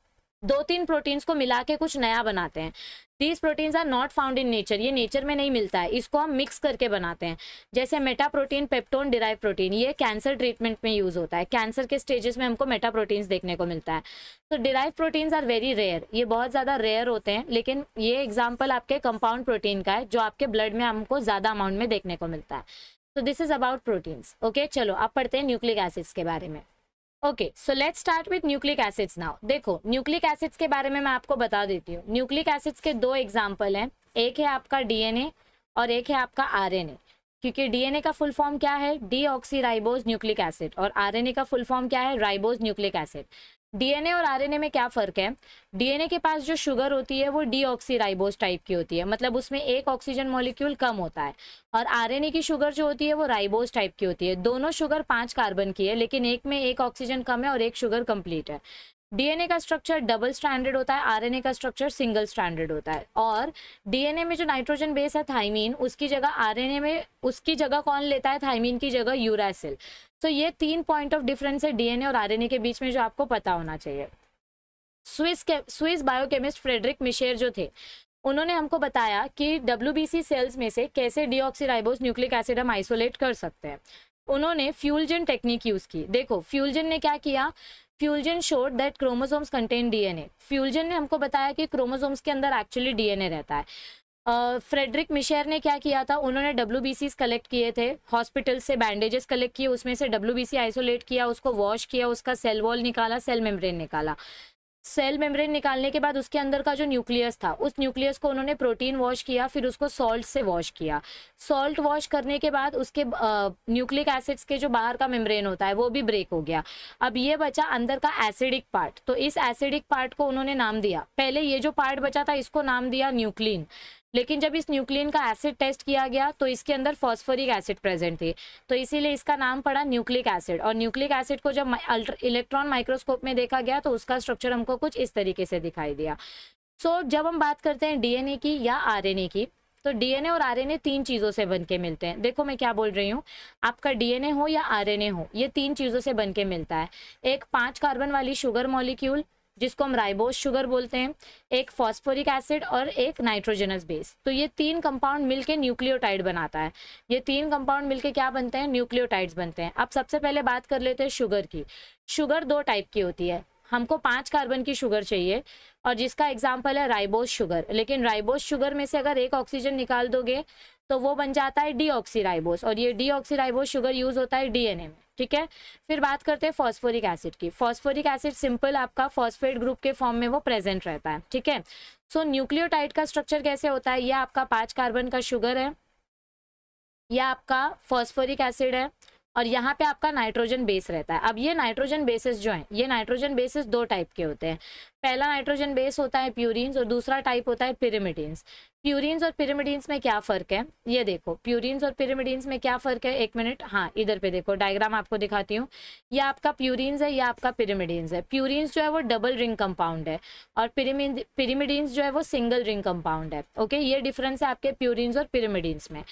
दो तीन प्रोटीन्स को मिला के कुछ नया बनाते हैं these proteins are not found in nature ये नेचर में नहीं मिलता है इसको हम मिक्स करके बनाते हैं जैसे metaprotein peptone derive protein ये कैंसर ट्रीटमेंट में यूज़ होता है कैंसर के स्टेजेस में हमको मेटा प्रोटीन्स देखने को मिलता है तो derive proteins are very rare ये बहुत ज़्यादा रेयर होते हैं लेकिन ये एग्जाम्पल आपके कंपाउंड प्रोटीन का है जो आपके ब्लड में हमको ज़्यादा अमाउंट में देखने को मिलता है तो this is about proteins okay चलो आप पढ़ते हैं न्यूक्लिक एसिड्स के बारे में okay so let's start with nucleic acids now देखो न्यूक्लिक एसिड्स के बारे में मैं आपको बता देती हूँ न्यूक्लिक एसिड्स के दो एग्जाम्पल हैं एक है आपका डीएनए और एक है आपका आरएनए क्योंकि डीएनए का फुल फॉर्म क्या है deoxyribose nucleic acid और आरएनए का फुल फॉर्म क्या है राइबोज न्यूक्लिक एसिड डीएनए और आरएनए में क्या फर्क है डीएनए के पास जो शुगर होती है वो डीऑक्सीराइबोस टाइप की होती है मतलब उसमें एक ऑक्सीजन मॉलिक्यूल कम होता है और आरएनए की शुगर जो होती है वो राइबोस टाइप की होती है दोनों शुगर पांच कार्बन की है लेकिन एक में एक ऑक्सीजन कम है और एक शुगर कम्प्लीट है डीएनए का स्ट्रक्चर डबल स्टैंडर्ड होता है आरएनए का स्ट्रक्चर सिंगल स्टैंडर्ड होता है और डीएनए में जो नाइट्रोजन बेस है थाइमीन उसकी जगह आरएनए में उसकी जगह कौन लेता है थाइमीन की जगह यूरासिल तो ये तीन पॉइंट ऑफ डिफरेंस है डीएनए और आरएनए के बीच में जो आपको पता होना चाहिए स्विस के स्विस बायोकेमिस्ट फ्रेडरिक मिशेर जो थे उन्होंने हमको बताया कि डब्ल्यू सेल्स में से कैसे डी न्यूक्लिक एसिड हम आइसोलेट कर सकते हैं उन्होंने फ्यूलजन टेक्निक यूज की देखो फ्यूलजन ने क्या किया Feulgen showed that chromosomes contain DNA Feulgen ने हमको बताया कि क्रोमोसोम्स के अंदर एक्चुअली डीएनए रहता है फ्रेडरिक uh, मिशेर ने क्या किया था उन्होंने डब्ल्यू कलेक्ट किए थे हॉस्पिटल से बैंडेजेस कलेक्ट किए उसमें से डब्ल्यू आइसोलेट किया उसको वॉश किया उसका सेल वॉल निकाला सेल मेम्ब्रेन निकाला सेल मेम्ब्रेन निकालने के बाद उसके अंदर का जो न्यूक्लियस था उस न्यूक्लियस को उन्होंने प्रोटीन वॉश किया फिर उसको सॉल्ट से वॉश किया सॉल्ट वॉश करने के बाद उसके न्यूक्लिक uh, एसिड्स के जो बाहर का मेम्ब्रेन होता है वो भी ब्रेक हो गया अब ये बचा अंदर का एसिडिक पार्ट तो इस एसिडिक पार्ट को उन्होंने नाम दिया पहले ये जो पार्ट बचा था इसको नाम दिया न्यूक्लिन लेकिन जब इस न्यूक्लियन का एसिड टेस्ट किया गया तो इसके अंदर फॉस्फोरिक एसिड प्रेजेंट थी तो इसीलिए इसका नाम पड़ा न्यूक्लिक एसिड और न्यूक्लिक एसिड को जब इलेक्ट्रॉन माइक्रोस्कोप में देखा गया तो उसका स्ट्रक्चर हमको कुछ इस तरीके से दिखाई दिया सो so, जब हम बात करते हैं डीएनए की या आर की तो डीएनए और आरएनए तीन चीज़ों से बन के मिलते हैं देखो मैं क्या बोल रही हूँ आपका डीएनए हो या आरएनए हो ये तीन चीज़ों से बन के मिलता है एक पांच कार्बन वाली शुगर मॉलिक्यूल जिसको हम राइबोस शुगर बोलते हैं एक फॉस्फोरिक एसिड और एक नाइट्रोजनस बेस तो ये तीन कंपाउंड मिलके न्यूक्लियोटाइड बनाता है ये तीन कंपाउंड मिलके क्या बनते हैं न्यूक्लियोटाइड्स बनते हैं अब सबसे पहले बात कर लेते हैं शुगर की शुगर दो टाइप की होती है हमको पाँच कार्बन की शुगर चाहिए और जिसका एग्जाम्पल है राइबोस शुगर लेकिन राइबोस शुगर में से अगर एक ऑक्सीजन निकाल दोगे तो वो बन जाता है डीऑक्सीराइबोस और ये डीऑक्सीराइबोस शुगर यूज होता है डीएनए में ठीक है फिर बात करते हैं फॉस्फोरिक एसिड की फॉस्फोरिक एसिड सिंपल आपका फॉस्फेट ग्रुप के फॉर्म में वो प्रेजेंट रहता है ठीक है सो न्यूक्लियोटाइड का स्ट्रक्चर कैसे होता है यह आपका पांच कार्बन का शुगर है यह आपका फॉस्फोरिक एसिड है और यहाँ पे आपका नाइट्रोजन बेस रहता है अब ये नाइट्रोजन बेसिस जो है ये नाइट्रोजन बेसिस दो टाइप के होते हैं पहला नाइट्रोजन बेस होता है प्यूरिन्स और दूसरा टाइप होता है पिरिमिडीन्स प्यूरिन्स और पिरिमिडीन्स में क्या फ़र्क है ये देखो प्यूरिन्स और पिरिमिडीन्स में क्या फ़र्क है एक मिनट हाँ इधर पे देखो डायग्राम आपको दिखाती हूँ ये आपका प्यूरिन्स है या आपका पिरिमिडीन्स है प्यूरिन्स जो है वो डबल रिंग कंपाउंड है और पिरिमिडीन्स जो है वो सिंगल रिंग कंपाउंड है ओके ये डिफरेंस है आपके प्यूरिन्स और पिरिमिडीन्स में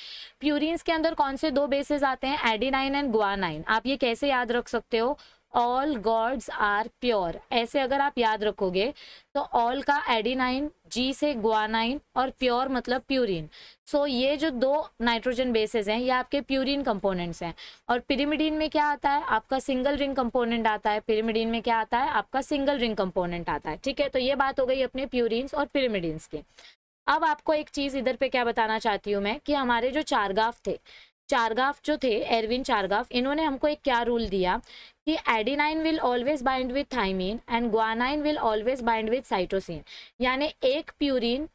प्यूरिन्स के अंदर कौन से दो बेसेज आते हैं एडीनाइन एंड गुआनाइन आप ये कैसे याद रख सकते हो ऑल गॉड्स आर प्योर ऐसे अगर आप याद रखोगे तो ऑल का एडीनाइन जी से ग्वानाइन और प्योर मतलब प्यूरिन सो so, ये जो दो नाइट्रोजन बेसिस हैं ये आपके प्यूरिन कंपोनेंट्स हैं और पिरिमिडीन में क्या आता है आपका सिंगल रिंग कंपोनेंट आता है पिरिमिडीन में क्या आता है आपका सिंगल रिंग कंपोनेंट आता है ठीक है तो ये बात हो गई अपने प्यूरिन्स और पिरिमिडीन्स की अब आपको एक चीज़ इधर पे क्या बताना चाहती हूँ मैं कि हमारे जो चारगाफ थे चारगाफ जो थे एरविन चारगाफ इन्होंने हमको एक क्या रूल दिया कि adenine will always bind with thymine and guanine will always bind with cytosine यानी एक प्यूरिन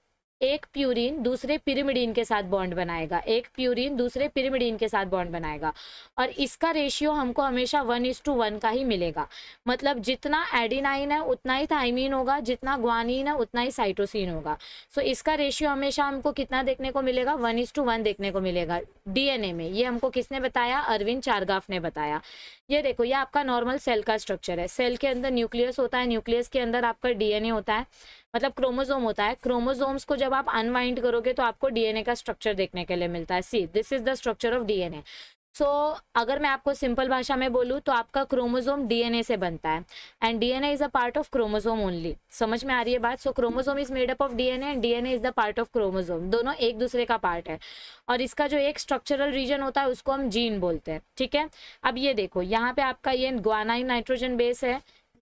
एक प्यूरिन दूसरे पिरिमिडीन के साथ बॉन्ड बनाएगा एक प्यूरिन दूसरे पिरिमिडीन के साथ बॉन्ड बनाएगा और इसका रेशियो हमको हमेशा वन इज टू वन का ही मिलेगा मतलब जितना एडिनाइन है उतना ही थाइमिन होगा जितना ग्वानिन है उतना ही साइटोसिन होगा सो so, इसका रेशियो हमेशा हमको कितना देखने को मिलेगा वन इज टू वन देखने को मिलेगा डीएनए में ये हमको किसने बताया अरविंद चारगाफ ने बताया ये देखो ये आपका नॉर्मल सेल का स्ट्रक्चर है सेल के अंदर न्यूक्लियस होता है न्यूक्लियस के अंदर आपका डीएनए होता है मतलब क्रोमोजोम होता है क्रोमोजोम्स को जब आप अनवाइंड करोगे तो आपको डीएनए का स्ट्रक्चर देखने के लिए मिलता है see this is the structure of DNA so अगर मैं आपको सिंपल भाषा में बोलूँ तो आपका क्रोमोजोम डीएनए से बनता है and DNA is a part of chromosome only समझ में आ रही है बात so chromosome is made up of DNA and DNA is the part of chromosome दोनों एक दूसरे का पार्ट है और इसका जो एक स्ट्रक्चरल रीजन होता है उसको हम जीन बोलते हैं ठीक है अब ये देखो यहाँ पे आपका ये ग्वानाइन नाइट्रोजन बेस है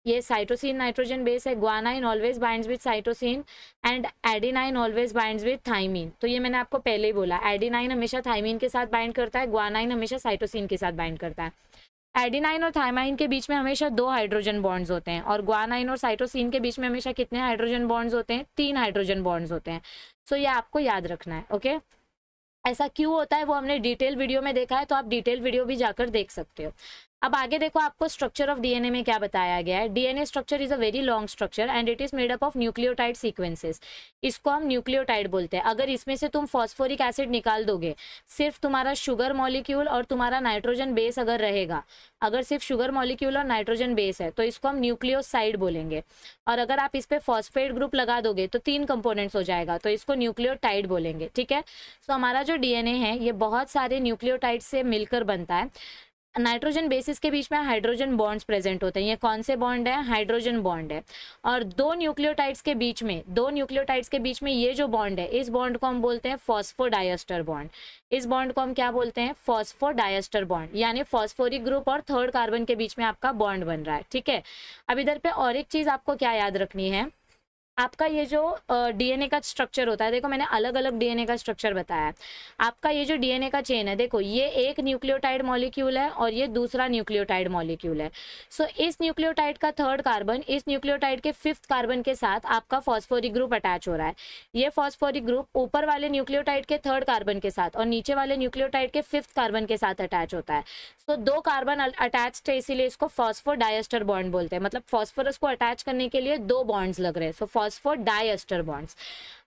ये साइटोसिन नाइट्रोजन बेस है guanine always binds with cytosine and adenine always binds with thymine तो ये मैंने आपको पहले ही बोला एडिनाइन हमेशा थाइमिन के साथ बाइंड करता है ग्वानाइन हमेशा साइटोसिन के साथ बाइंड करता है एडिनाइन और थाइमाइन के बीच में हमेशा दो हाइड्रोजन बॉन्ड्स होते हैं और ग्वानाइन और साइटोसिन के बीच में हमेशा कितने हाइड्रोजन बॉन्ड्स होते हैं तीन हाइड्रोजन बॉन्ड्स होते हैं सो ये आपको याद रखना है ओके ऐसा क्यों होता है वो हमने डिटेल वीडियो में देखा है तो आप डिटेल वीडियो भी जाकर देख सकते हो अब आगे देखो आपको स्ट्रक्चर ऑफ डीएनए में क्या बताया गया है DNA structure is a very long structure and it is made up of nucleotide sequences इसको हम न्यूक्लियोटाइड बोलते हैं अगर इसमें से तुम फॉस्फोरिक एसिड निकाल दोगे सिर्फ तुम्हारा शुगर मॉलिक्यूल और तुम्हारा नाइट्रोजन बेस अगर रहेगा अगर सिर्फ शुगर मॉलिक्यूल और नाइट्रोजन बेस है तो इसको हम न्यूक्लियोसाइड बोलेंगे और अगर आप इस पर फॉस्फेट ग्रुप लगा दोगे तो तीन कंपोनेंट्स हो जाएगा तो इसको न्यूक्लियोटाइड बोलेंगे ठीक है सो तो so, हमारा जो डीएनए है ये बहुत सारे न्यूक्लियोटाइड से मिलकर बनता है नाइट्रोजन बेसिस के बीच में हाइड्रोजन बॉन्ड्स प्रेजेंट होते हैं ये कौन से बॉन्ड है हाइड्रोजन बॉन्ड है और दो न्यूक्लियोटाइड्स के बीच में दो न्यूक्लियोटाइड्स के बीच में ये जो बॉन्ड है इस बॉन्ड को हम बोलते हैं फॉस्फोडायस्टर बॉन्ड इस बॉन्ड को हम क्या बोलते हैं फॉस्फोडायस्टर बॉन्ड यानी फॉस्फोरिक ग्रुप और थर्ड कार्बन के बीच में आपका बॉन्ड बन रहा है ठीक है अब इधर पे और एक चीज आपको क्या याद रखनी है आपका ये जो डीएनए का स्ट्रक्चर होता है देखो मैंने अलग अलग डीएनए का स्ट्रक्चर बताया है आपका ये जो डीएनए का चेन है देखो ये एक न्यूक्लियोटाइड मॉलिक्यूल है और ये दूसरा न्यूक्लियोटाइड मॉलिक्यूल है सो so, इस न्यूक्लियोटाइड का थर्ड कार्बन इस न्यूक्लियोटाइड के फिफ्थ कार्बन के साथ आपका फॉस्फोरिक ग्रुप अटैच हो रहा है ये फॉस्फोरिक ग्रुप ऊपर वाले न्यूक्लियोटाइड के थर्ड कार्बन के साथ और नीचे वाले न्यूक्लियोटाइड के फिफ्थ कार्बन के साथ अटैच होता है सो so, दो कार्बन अटैच है इसीलिए इसको फॉस्फोडायस्टर बॉन्ड बोलते हैं मतलब फॉस्फोरस को अटैच करने के लिए दो बॉन्ड्स लग रहे हैं सो cause for diester bonds.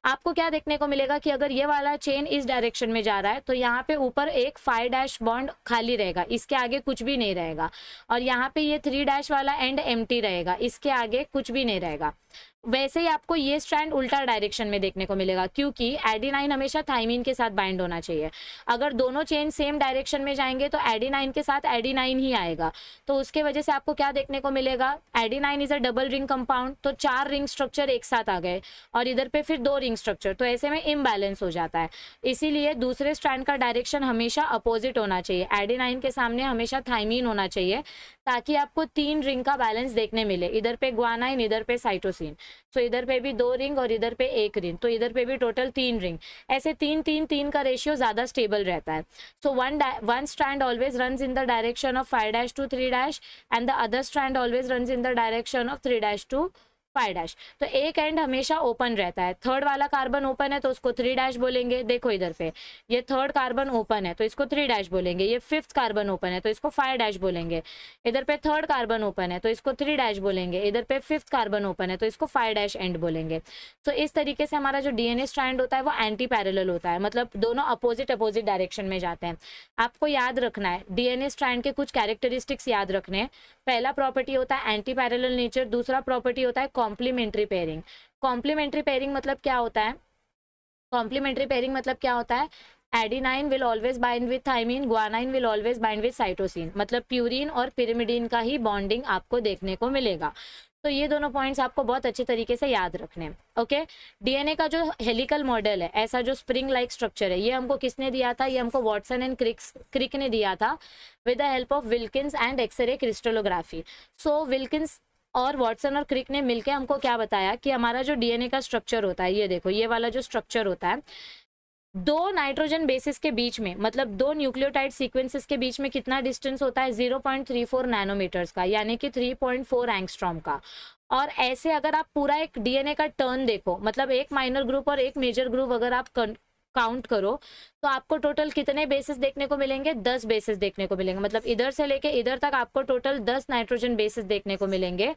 आपको क्या देखने को मिलेगा कि अगर ये वाला चेन इस डायरेक्शन में जा रहा है तो यहाँ पे ऊपर एक फाइव डैश बॉन्ड खाली रहेगा इसके आगे कुछ भी नहीं रहेगा और यहाँ पे ये थ्री डैश वाला एंड एम रहेगा इसके आगे कुछ भी नहीं रहेगा वैसे ही आपको ये स्ट्रैंड उल्टा डायरेक्शन में देखने को मिलेगा क्योंकि एडिनाइन हमेशा थाइमिन के साथ बाइंड होना चाहिए अगर दोनों चेन सेम डायरेक्शन में जाएंगे तो एडिनाइन के साथ एडिनाइन ही आएगा तो उसके वजह से आपको क्या देखने को मिलेगा adenine is a double ring compound तो चार रिंग स्ट्रक्चर एक साथ आ गए और इधर पे फिर दो रिंग स्ट्रैंडिंग स्ट्रक्चर तो ऐसे में इम्बैलेंस हो जाता है इसीलिए दूसरे स्ट्रैंड का डायरेक्शन हमेशा अपोजिट होना चाहिए एडीनाइन के सामने हमेशा थाइमीन होना चाहिए ताकि आपको तीन रिंग का बैलेंस देखने मिले इधर पे ग्वानाइन इधर पे साइटोसिन सो इधर पे भी दो रिंग और इधर पे एक रिंग तो इधर पे भी टोटल तीन रिंग ऐसे तीन तीन तीन का रेशियो ज़्यादा स्टेबल रहता है so one one strand always run in the direction of five dash to three dash and the other strand always run in the direction of three dash to five dash तो एक and हमेशा open रहता है third वाला carbon open है तो उसको three dash बोलेंगे देखो इधर पे ये थर्ड कार्बन ओपन है तो इसको थ्री डैश बोलेंगे ये फिफ्थ कार्बन ओपन है तो इसको फाइव डैश बोलेंगे इधर पे थर्ड कार्बन ओपन है तो इसको थ्री डैश बोलेंगे इधर पे फिफ्थ कार्बन ओपन है तो इसको फाइव डैश एंड बोलेंगे तो इस तरीके से हमारा जो डीएनए स्ट्रैंड होता है वो एंटी पैरल होता है मतलब दोनों अपोजिट अपोजिट डायरेक्शन में जाते हैं आपको याद रखना है डीएनए स्ट्रैंड के कुछ कैरेक्टरिस्टिक्स याद रखने हैं पहला प्रॉपर्टी होता है एंटी पैरल नेचर दूसरा प्रॉपर्टी होता है कॉम्प्लीमेंट्री पेयरिंग कॉम्प्लीमेंट्री पेयरिंग मतलब क्या होता है कॉम्प्लीमेंट्री पेयरिंग मतलब क्या होता है adenine will always bind with thymine guanine will always bind with cytosine मतलब प्यूरिन और पिरिमिडिन का ही बॉन्डिंग आपको देखने को मिलेगा तो ये दोनों पॉइंट्स आपको बहुत अच्छे तरीके से याद रखने हैं ओके डीएनए का जो हेलिकल मॉडल है ऐसा जो स्प्रिंग लाइक स्ट्रक्चर है ये हमको किसने दिया था ये हमको वॉटसन एंड क्रिक्स क्रिक ने दिया था with the help of Wilkins and X ray crystallography so Wilkins और वॉटसन और क्रिक ने मिलकर हमको क्या बताया कि हमारा जो डीएनए का स्ट्रक्चर होता है ये देखो ये वाला जो स्ट्रक्चर होता है दो नाइट्रोजन बेसिस के बीच में मतलब दो न्यूक्लियोटाइड सीक्वेंसेस के बीच में कितना डिस्टेंस होता है 0.34 नैनोमीटर्स का यानी कि 3.4 एंगस्ट्रॉम का और ऐसे अगर आप पूरा एक डीएनए का टर्न देखो मतलब एक माइनर ग्रुप और एक मेजर ग्रुप अगर आप काउंट करो तो आपको टोटल कितने बेसिस देखने को मिलेंगे दस बेसिस देखने को मिलेंगे मतलब इधर से लेके इधर तक आपको टोटल दस नाइट्रोजन बेसिस देखने को मिलेंगे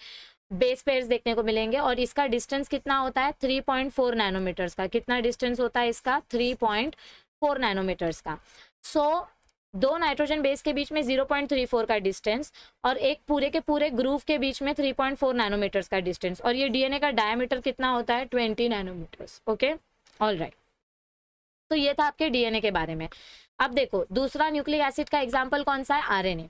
बेस पेयर्स देखने को मिलेंगे और इसका डिस्टेंस कितना होता है 3.4 नैनोमीटर्स का कितना डिस्टेंस होता है इसका 3.4 नैनोमीटर्स का सो so, दो नाइट्रोजन बेस के बीच में 0.34 का डिस्टेंस और एक पूरे के पूरे ग्रूव के बीच में 3.4 नैनोमीटर्स का डिस्टेंस और ये डीएनए का डायमीटर कितना होता है twenty nanometres okay all right तो ये था आपके डीएनए के बारे में अब देखो दूसरा न्यूक्लिक एसिड का एग्जाम्पल कौन सा है आरएनए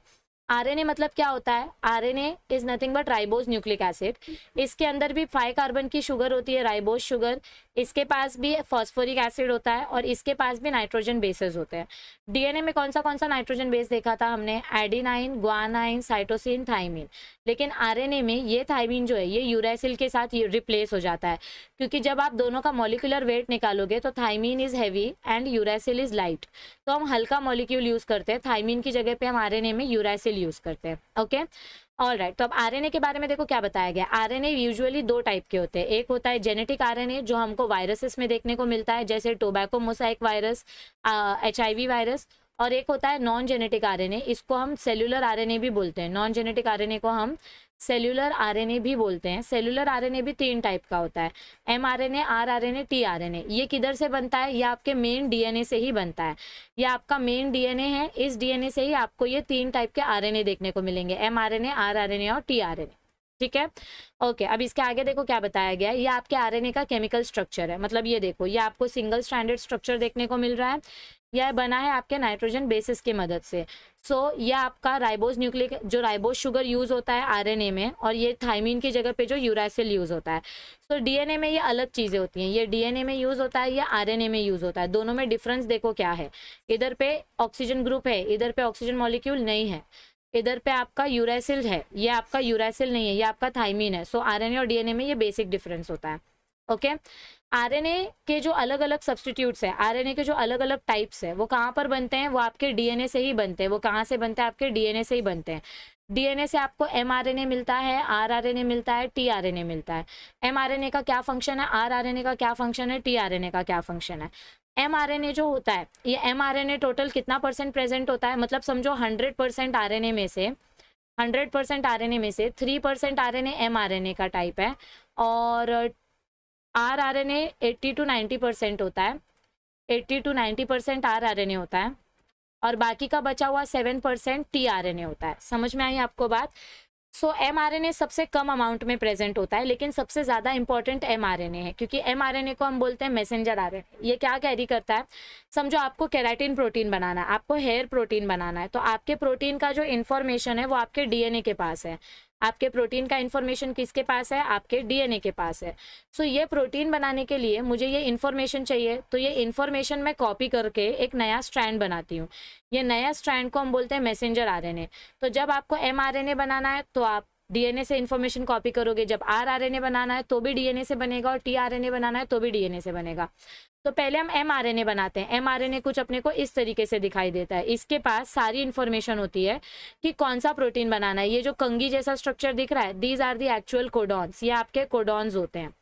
आरएनए मतलब क्या होता है RNA is nothing but ribose nucleic acid इसके अंदर भी फाइव कार्बन की शुगर होती है राइबोज शुगर इसके पास भी फॉस्फोरिक एसिड होता है और इसके पास भी नाइट्रोजन बेसेस होते हैं डीएनए में कौन सा कौन सा नाइट्रोजन बेस देखा था हमने एडीनाइन ग्वानाइन साइटोसिन थाइमिन लेकिन आरएनए में ये थाइमिन जो है ये यूरासिल के साथ रिप्लेस हो जाता है क्योंकि जब आप दोनों का मोलिकुलर वेट निकालोगे तो thymine is heavy and uracil is light तो हम हल्का मोलिक्यूल यूज करते हैं थाइमिन की जगह पर हम ए में यूरासिल यूज़ करते हैं ओके ऑल राइट तो अब आरएनए के बारे में देखो क्या बताया गया आरएनए यूजुअली दो टाइप के होते हैं एक होता है जेनेटिक आरएनए जो हमको वायरसेस में देखने को मिलता है जैसे tobacco mosaic virus H virus और एक होता है नॉन जेनेटिक आरएनए इसको हम सेलुलर आरएनए भी बोलते हैं नॉन जेनेटिक आरएनए को हम सेल्यूलर आरएनए भी बोलते हैं सेल्यूलर आरएनए भी तीन टाइप का होता है M R N A R R N A T R N A ये किधर से बनता है ये आपके मेन डीएनए से ही बनता है ये आपका मेन डीएनए है इस डीएनए से ही आपको ये तीन टाइप के आरएनए देखने को मिलेंगे M R N A R R N A और टी आर एन ठीक है ओके अब इसके आगे देखो क्या बताया गया है ये आपके आर का केमिकल स्ट्रक्चर है मतलब ये देखो ये आपको सिंगल स्टैंडर्ड स्ट्रक्चर देखने को मिल रहा है यह बना है आपके नाइट्रोजन बेसिस की मदद से सो so, ये आपका राइबोज न्यूक्लिक जो राइबोज शुगर यूज़ होता है आरएनए में और ये थाइमिन की जगह पे जो यूरासिल यूज़ होता है सो so, डीएनए में ये अलग चीज़ें होती हैं ये डीएनए में यूज़ होता है या आरएनए में यूज़ होता है दोनों में डिफरेंस देखो क्या है इधर पे ऑक्सीजन ग्रुप है इधर पे ऑक्सीजन मॉलिक्यूल नहीं है इधर पे आपका यूरासिल है ये आपका यूरासिल नहीं है ये आपका थाइमिन है सो so, आर और डीएनए में ये बेसिक डिफरेंस होता है ओके आरएनए के जो अलग अलग सब्सटीट्यूट्स हैं आरएनए के जो अलग अलग टाइप्स हैं वो कहाँ पर बनते हैं वो आपके डीएनए से ही बनते हैं वो कहाँ से बनते हैं आपके डीएनए से ही बनते हैं डीएनए से आपको एमआरएनए मिलता है आरआरएनए मिलता है टीआरएनए मिलता है एमआरएनए का क्या फंक्शन है ए का क्या फंक्शन है ए का क्या फंक्शन है ए जो होता है ये ए टोटल कितना परसेंट प्रेजेंट होता है मतलब समझो हंड्रेड परसेंट ए में से हंड्रेड परसेंट आर में से three percent R N M R N A का टाइप है और R R N eighty to ninety percent होता है eighty to ninety percent R R N A होता है और बाकी का बचा हुआ seven percent T R N A होता है समझ में आई आपको बात so M R N A सबसे कम अमाउंट में प्रेजेंट होता है लेकिन सबसे ज़्यादा important M R N A है क्योंकि एम आर एन ए को हम बोलते हैं मैसेंजर आर एन ए ये क्या कैरी करता है समझो आपको कैराटिन प्रोटीन बनाना है आपको हेयर प्रोटीन बनाना है तो आपके प्रोटीन का जो इन्फॉर्मेशन है वो आपके डी एन ए के पास है आपके प्रोटीन का इन्फॉर्मेशन किसके पास है आपके डीएनए के पास है सो so, ये प्रोटीन बनाने के लिए मुझे ये इन्फॉर्मेशन चाहिए तो ये इन्फॉर्मेशन मैं कॉपी करके एक नया स्ट्रैंड बनाती हूँ ये नया स्ट्रैंड को हम बोलते हैं मैसेंजर आर तो जब आपको एम बनाना है तो आप डीएनए से इन्फॉर्मेशन कॉपी करोगे जब आरआरएनए बनाना है तो भी डीएनए से बनेगा और टीआरएनए बनाना है तो भी डीएनए से बनेगा तो पहले हम एमआरएनए बनाते हैं एमआरएनए कुछ अपने को इस तरीके से दिखाई देता है इसके पास सारी इन्फॉर्मेशन होती है कि कौन सा प्रोटीन बनाना है ये जो कंगी जैसा स्ट्रक्चर दिख रहा है these are the actual codons ये आपके कोडॉन्स होते हैं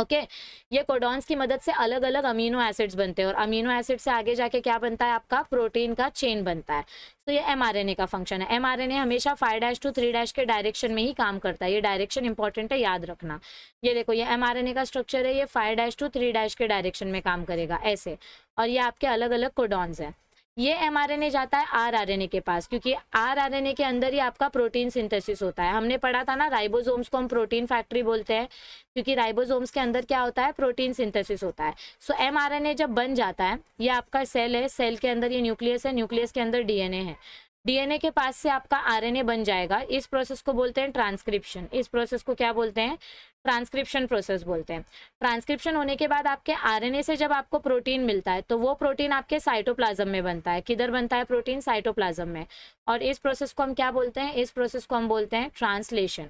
ओके okay? ये कोडॉन्स की मदद से अलग अलग अमीनो एसिड्स बनते हैं और अमीनो एसिड से आगे जाके क्या बनता है आपका प्रोटीन का चेन बनता है तो ये एमआरएनए का फंक्शन है एमआरएनए हमेशा five dash to three dash के डायरेक्शन में ही काम करता है ये डायरेक्शन इंपॉर्टेंट है याद रखना ये देखो ये एमआरएनए का स्ट्रक्चर है ये five dash to three dash के डायरेक्शन में काम करेगा ऐसे और ये आपके अलग अलग कोडॉन्स हैं ये ए जाता है ए के पास क्योंकि ए के अंदर ही आपका प्रोटीन सिंथेसिस होता है हमने पढ़ा था ना राइबोसोम्स को हम प्रोटीन फैक्ट्री बोलते हैं क्योंकि राइबोसोम्स के अंदर क्या होता है प्रोटीन सिंथेसिस होता है सो ए जब बन जाता है ये आपका सेल है सेल के अंदर ये न्यूक्लियस है न्यूक्लियस के अंदर डीएनए है डीएनए के पास से आपका आरएनए बन जाएगा इस प्रोसेस को बोलते हैं ट्रांसक्रिप्शन इस प्रोसेस को क्या बोलते हैं ट्रांसक्रिप्शन प्रोसेस बोलते हैं ट्रांसक्रिप्शन होने के बाद आपके आरएनए से जब आपको प्रोटीन मिलता है तो वो प्रोटीन आपके साइटोप्लाज्म में बनता है किधर बनता है प्रोटीन साइटोप्लाज्म में और इस प्रोसेस को हम क्या बोलते हैं इस प्रोसेस को हम बोलते हैं ट्रांसलेशन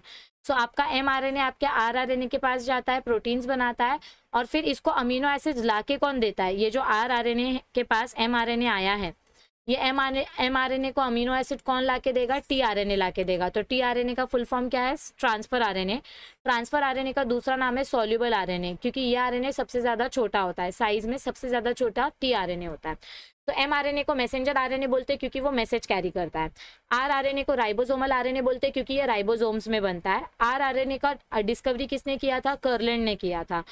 सो so, आपका एम आर एन ए आपके आर आर एन ए के पास जाता है प्रोटीन्स बनाता है और फिर इसको अमीनो एसिड ला के कौन देता है ये जो आर आर एन ए के पास एम आर एन ए आया है ये एम आर एन ए को अमीनो एसिड कौन ला के देगा टी आर एन ए ला के देगा तो टी आर एन ए का फुल फॉर्म क्या है transfer R N A transfer R N A का दूसरा नाम है सोल्यूबल आर एन ए क्योंकि ये आर एन ए सबसे ज़्यादा छोटा होता है साइज में सबसे ज़्यादा छोटा टी आर एन ए होता है तो ए को मैसेंजर ए बोलते हैं क्योंकि वो मैसेज कैरी करता है आर ए को राइबोसोमल ए बोलते हैं क्योंकि ये राइबोसोम्स में बनता है आर ए का डिस्कवरी किसने किया था कर्लैंड ने किया था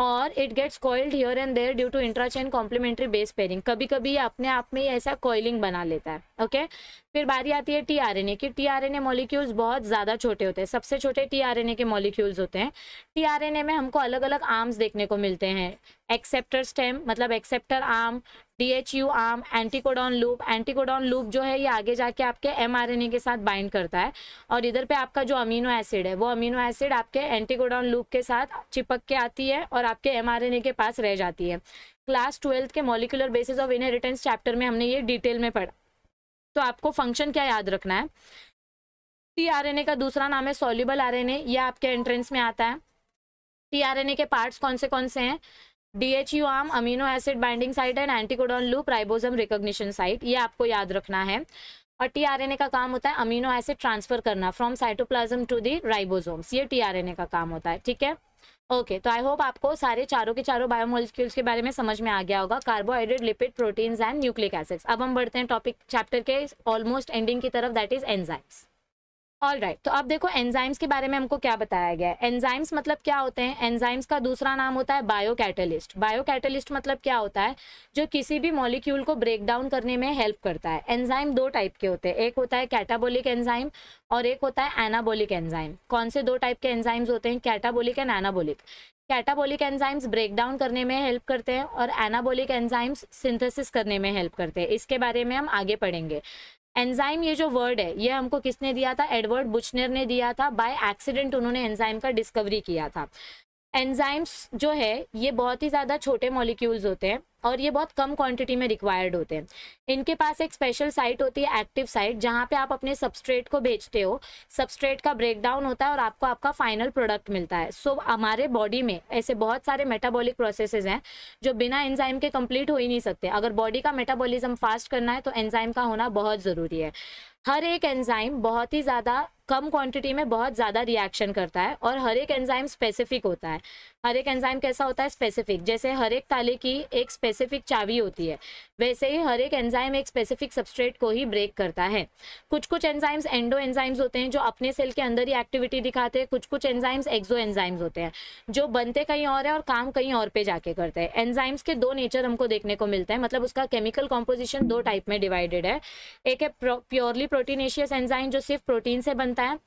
और it gets coiled here and there due to intrachain complementary base pairing कभी कभी अपने आप में ही ऐसा कॉइलिंग बना लेता है ओके फिर बारी आती है टी आर एन ए की T R N A molecules बहुत ज़्यादा छोटे होते हैं सबसे छोटे टी आर एन ए के मॉलिक्यूल्स होते हैं टी आर एन ए में हमको अलग अलग आर्म्स देखने को मिलते हैं एक्सेप्टर स्टेम मतलब acceptor arm DHU arm anticodon loop anticodon loop जो है ये आगे जाके आपके एमआरएनए के साथ बाइंड करता है और इधर पे आपका जो अमीनो एसिड है वो अमीनो एसिड आपके एंटीकोडॉन लूप के साथ चिपक के आती है और आपके एमआरएनए के पास रह जाती है क्लास ट्वेल्थ के molecular basis of inheritance chapter में हमने ये डिटेल में पढ़ा तो आपको फंक्शन क्या याद रखना है टी का दूसरा नाम है सोल्यूबल आर एन ए आपके एंट्रेंस में आता है टी के पार्ट्स कौन से कौन से हैं DHU arm amino acid binding site and anticodon loop ribosome recognition site ये आपको याद रखना है और टीआरएनए का काम होता है अमीनो एसिड ट्रांसफर करना from cytoplasm to the ribosomes ये टीआरएनए का काम होता है ठीक है ओके तो आई होप आपको सारे चारों के चारों बायोमोलिक्यूल्स के बारे में समझ में आ गया होगा carbohydrate lipid proteins and nucleic acids अब हम बढ़ते हैं टॉपिक चैप्टर के ऑलमोस्ट एंडिंग की तरफ that is enzymes all right right, तो अब देखो एंजाइम्स के बारे में हमको क्या बताया गया है एंजाइम्स मतलब क्या होते हैं एंजाइम्स का दूसरा नाम होता है बायो कैटलिस्ट बायो कैटलिस्ट मतलब क्या होता है जो किसी भी मॉलिक्यूल को ब्रेक डाउन करने में हेल्प करता है एंजाइम दो टाइप के होते हैं एक होता है कैटाबोलिक एंजाइम और एक होता है एनाबोलिक एंजाइम कौन से दो टाइप के एंजाइम्स होते हैं catabolic and anabolic catabolic enzymes break down करने में हेल्प करते हैं और एनाबोलिक एंजाइम्स सिंथेसिस करने में हेल्प करते हैं इसके बारे में हम आगे पढ़ेंगे एंजाइम ये जो वर्ड है ये हमको किसने दिया था एडवर्ड बुचनर ने दिया था बाय एक्सीडेंट उन्होंने एंजाइम का डिस्कवरी किया था एंजाइम्स जो है ये बहुत ही ज़्यादा छोटे मॉलिक्यूल्स होते हैं और ये बहुत कम क्वांटिटी में रिक्वायर्ड होते हैं इनके पास एक स्पेशल साइट होती है एक्टिव साइट जहाँ पे आप अपने सबस्ट्रेट को भेजते हो सबस्ट्रेट का ब्रेकडाउन होता है और आपको आपका फाइनल प्रोडक्ट मिलता है सो so, हमारे बॉडी में ऐसे बहुत सारे मेटाबॉलिक प्रोसेसेस हैं जो बिना एंजाइम के कंप्लीट हो ही नहीं सकते अगर बॉडी का मेटाबॉलिज्म फास्ट करना है तो एंजाइम का होना बहुत ज़रूरी है हर एक एंजाइम बहुत ही ज़्यादा कम क्वांटिटी में बहुत ज़्यादा रिएक्शन करता है और हर एक एंजाइम स्पेसिफिक होता है हर एक एंजाइम कैसा होता है स्पेसिफिक जैसे हर एक ताले की एक स्पेसिफिक चाबी होती है वैसे ही हर एक एंजाइम एक स्पेसिफिक सबस्ट्रेट को ही ब्रेक करता है कुछ कुछ एंजाइम्स एंडो एंजाइम्स होते हैं जो अपने सेल के अंदर ही एक्टिविटी दिखाते हैं कुछ कुछ एंजाइम्स एक्जो एंजाइम्स होते हैं जो बनते कहीं और है और काम कहीं और पे जाके करते हैं एंजाइम्स के दो नेचर हमको देखने को मिलता है मतलब उसका केमिकल कॉम्पोजिशन दो टाइप में डिवाइडेड है एक है प्योरली प्रोटीनेशियस एंजाइम जो सिर्फ प्रोटीन से बनता है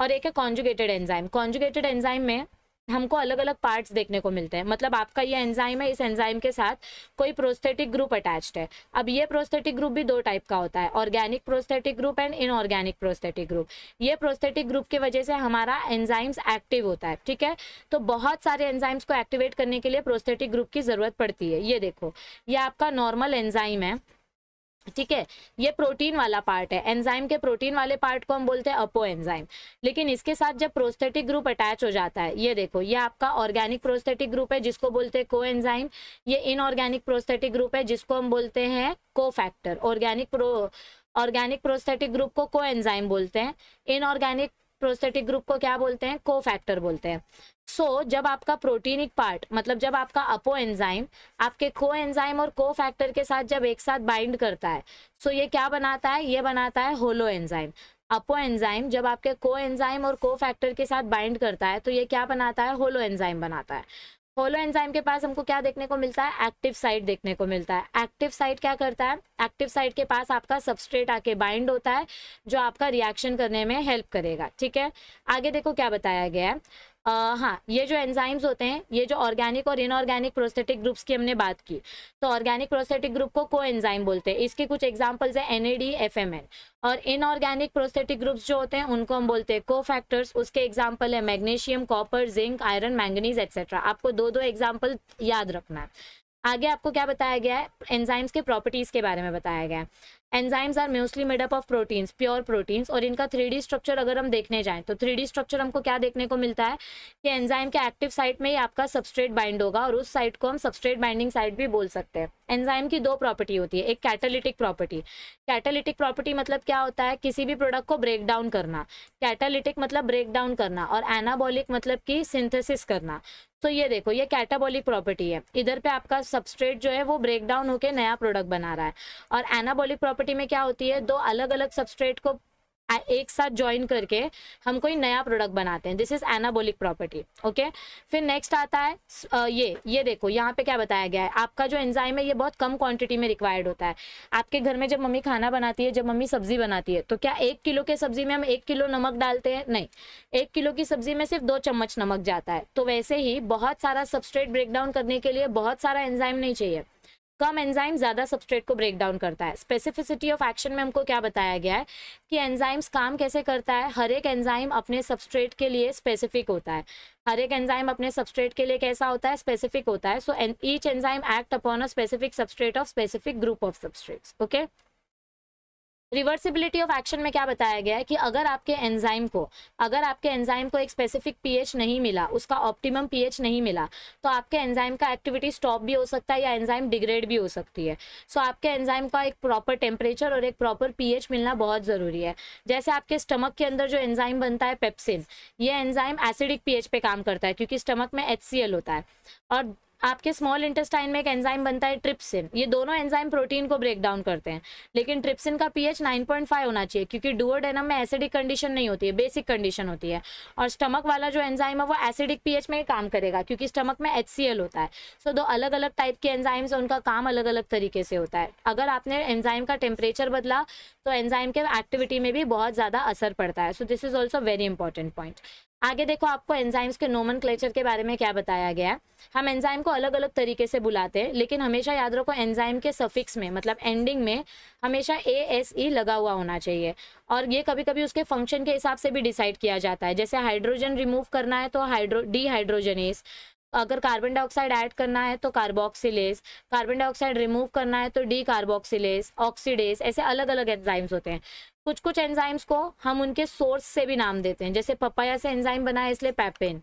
और एक है कॉन्जुगेटेड एंजाइम कॉन्जुगेटेड एंजाइम में हमको अलग अलग पार्ट्स देखने को मिलते हैं मतलब आपका ये एंजाइम है इस एंजाइम के साथ कोई प्रोस्थेटिक ग्रुप अटैच्ड है अब ये प्रोस्थेटिक ग्रुप भी दो टाइप का होता है organic prosthetic group and inorganic prosthetic group ये प्रोस्थेटिक ग्रुप की वजह से हमारा एंजाइम्स एक्टिव होता है ठीक है तो बहुत सारे एंजाइम्स को एक्टिवेट करने के लिए प्रोस्थेटिक ग्रुप की जरूरत पड़ती है ये देखो ये आपका नॉर्मल एंजाइम है ठीक है ये प्रोटीन वाला पार्ट है एंजाइम के प्रोटीन वाले पार्ट को हम बोलते हैं अपो एंजाइम लेकिन इसके साथ जब प्रोस्थेटिक ग्रुप अटैच हो जाता है ये देखो ये आपका ऑर्गेनिक प्रोस्थेटिक ग्रुप है जिसको बोलते हैं को एंजाइम ये इनऑर्गेनिक प्रोस्थेटिक ग्रुप है जिसको हम बोलते हैं cofactor organic pro organic prosthetic group को को एंजाइम बोलते हैं इनऑर्गेनिक प्रोस्थेटिक ग्रुप को क्या बोलते हैं को फैक्टर बोलते हैं सो so, जब आपका प्रोटीनिक पार्ट मतलब जब आपका अपो एंजाइम आपके को एंजाइम और को फैक्टर के साथ जब एक साथ बाइंड करता है सो so ये क्या बनाता है ये बनाता है होलो एंजाइम अपो एंजाइम जब आपके को एंजाइम और को फैक्टर के साथ बाइंड करता है तो ये क्या बनाता है होलो एंजाइम बनाता है होलो एंजाइम के पास हमको क्या देखने को मिलता है एक्टिव साइट देखने को मिलता है एक्टिव साइट क्या करता है एक्टिव साइट के पास आपका सबस्ट्रेट आके बाइंड होता है जो आपका रिएक्शन करने में हेल्प करेगा ठीक है आगे देखो क्या बताया गया है हाँ ये जो एंजाइम्स होते हैं ये जो ऑर्गेनिक और इनऑर्गेनिक प्रोस्थेटिक ग्रुप्स की हमने बात की तो ऑर्गेनिक प्रोस्थेटिक ग्रुप को को एंजाइम बोलते हैं इसके कुछ एग्जाम्पल्स है एन ए और इनऑर्गेनिक प्रोस्थेटिक ग्रुप्स जो होते हैं उनको हम बोलते हैं को फैक्टर्स उसके एग्जाम्पल है magnesium copper zinc iron manganese etcetera आपको दो दो एग्जाम्पल याद रखना है आगे आपको क्या बताया गया है एंजाइम्स के प्रॉपर्टीज के बारे में बताया गया है enzymes are mostly made up of proteins pure proteins और इनका थ्री स्ट्रक्चर अगर हम देखने जाएं तो थ्री स्ट्रक्चर हमको क्या देखने को मिलता है कि एंजाइम के एक्टिव साइट में ही आपका सबस्ट्रेट बाइंड होगा और उस साइट को हम सबस्ट्रेट बाइंडिंग साइट भी बोल सकते हैं एंजाइम की दो प्रॉपर्टी होती है एक कैटालिटिक प्रॉपर्टी कैटालिटिक प्रॉपर्टी मतलब क्या होता है किसी भी प्रोडक्ट को ब्रेक डाउन करना कैटालिटिक मतलब ब्रेक डाउन करना और एनाबॉलिक मतलब कि सिंथेसिस करना तो ये देखो ये कैटाबॉलिक प्रॉपर्टी है इधर पे आपका सबस्ट्रेट जो है वो ब्रेक डाउन होकर नया प्रोडक्ट बना रहा है और एनाबॉलिक प्रॉपर्टी में क्या होती है दो अलग अलग सबस्ट्रेट को एक साथ ज्वाइन करके हम कोई नया प्रोडक्ट बनाते हैं this is anabolic property okay फिर नेक्स्ट आता है ये ये देखो यहाँ पे क्या बताया गया है आपका जो एंजाइम है ये बहुत कम क्वांटिटी में रिक्वायर्ड होता है आपके घर में जब मम्मी खाना बनाती है जब मम्मी सब्जी बनाती है तो क्या एक किलो के सब्जी में हम एक किलो नमक डालते हैं नहीं एक किलो की सब्जी में सिर्फ दो चम्मच नमक जाता है तो वैसे ही बहुत सारा सबस्ट्रेट ब्रेकडाउन करने के लिए बहुत सारा एंजाइम नहीं चाहिए कम एंजाइम ज़्यादा सबस्ट्रेट को ब्रेक डाउन करता है स्पेसिफिसिटी ऑफ एक्शन में हमको क्या बताया गया है कि एंजाइम्स काम कैसे करता है हर एक एंजाइम अपने सबस्ट्रेट के लिए स्पेसिफिक होता है हर एक एंजाइम अपने सबस्ट्रेट के लिए कैसा होता है स्पेसिफिक होता है so each enzyme act upon a specific substrate of specific group of substrates okay reversibility of action में क्या बताया गया है कि अगर आपके एंजाइम को अगर आपके एंजाइम को एक स्पेसिफिक पीएच नहीं मिला उसका ऑप्टिमम पीएच नहीं मिला तो आपके एंजाइम का एक्टिविटी स्टॉप भी हो सकता है या एंजाइम डिग्रेड भी हो सकती है सो so, आपके एंजाइम का एक प्रॉपर टेम्परेचर और एक प्रॉपर पी मिलना बहुत ज़रूरी है जैसे आपके स्टमक के अंदर जो एंजाइम बनता है पेप्सिन ये एंजाइम एसिडिक पी पे काम करता है क्योंकि स्टमक में एच होता है और आपके स्मॉल इंटेस्टाइन में एक एंजाइम बनता है ट्रिप्सिन ये दोनों एंजाइम प्रोटीन को ब्रेक डाउन करते हैं लेकिन ट्रिप्सिन का पीएच 9.5 होना चाहिए क्योंकि डुओडेनम में एसिडिक कंडीशन नहीं होती है बेसिक कंडीशन होती है और स्टमक वाला जो एंजाइम है वो एसिडिक पीएच में ही काम करेगा क्योंकि स्टमक में एच होता है सो दो अलग अलग टाइप के एंजाइम्स उनका काम अलग अलग तरीके से होता है अगर आपने एंजाइम का टेम्परेचर बदला तो एंजाइम के एक्टिविटी में भी बहुत ज़्यादा असर पड़ता है so this is also very important point आगे देखो आपको एंजाइम्स के नोमन के बारे में क्या बताया गया हम एंजाइम को अलग अलग तरीके से बुलाते हैं लेकिन हमेशा याद रखो एंजाइम के सफिक्स में मतलब एंडिंग में हमेशा ए एस ई लगा हुआ होना चाहिए और ये कभी कभी उसके फंक्शन के हिसाब से भी डिसाइड किया जाता है जैसे हाइड्रोजन रिमूव करना है तो हाइड्रो डी हाइड्रोजनेस अगर कार्बन डाइऑक्साइड ऐड करना है तो कार्बोक्सिलेस कार्बन डाइऑक्साइड रिमूव करना है तो डी कार्बोक्सिलेस ऑक्सीडेस ऐसे अलग अलग एंजाइम्स होते हैं कुछ कुछ एंजाइम्स को हम उनके सोर्स से भी नाम देते हैं जैसे पपाया से एंजाइम बनाया इसलिए पैपेन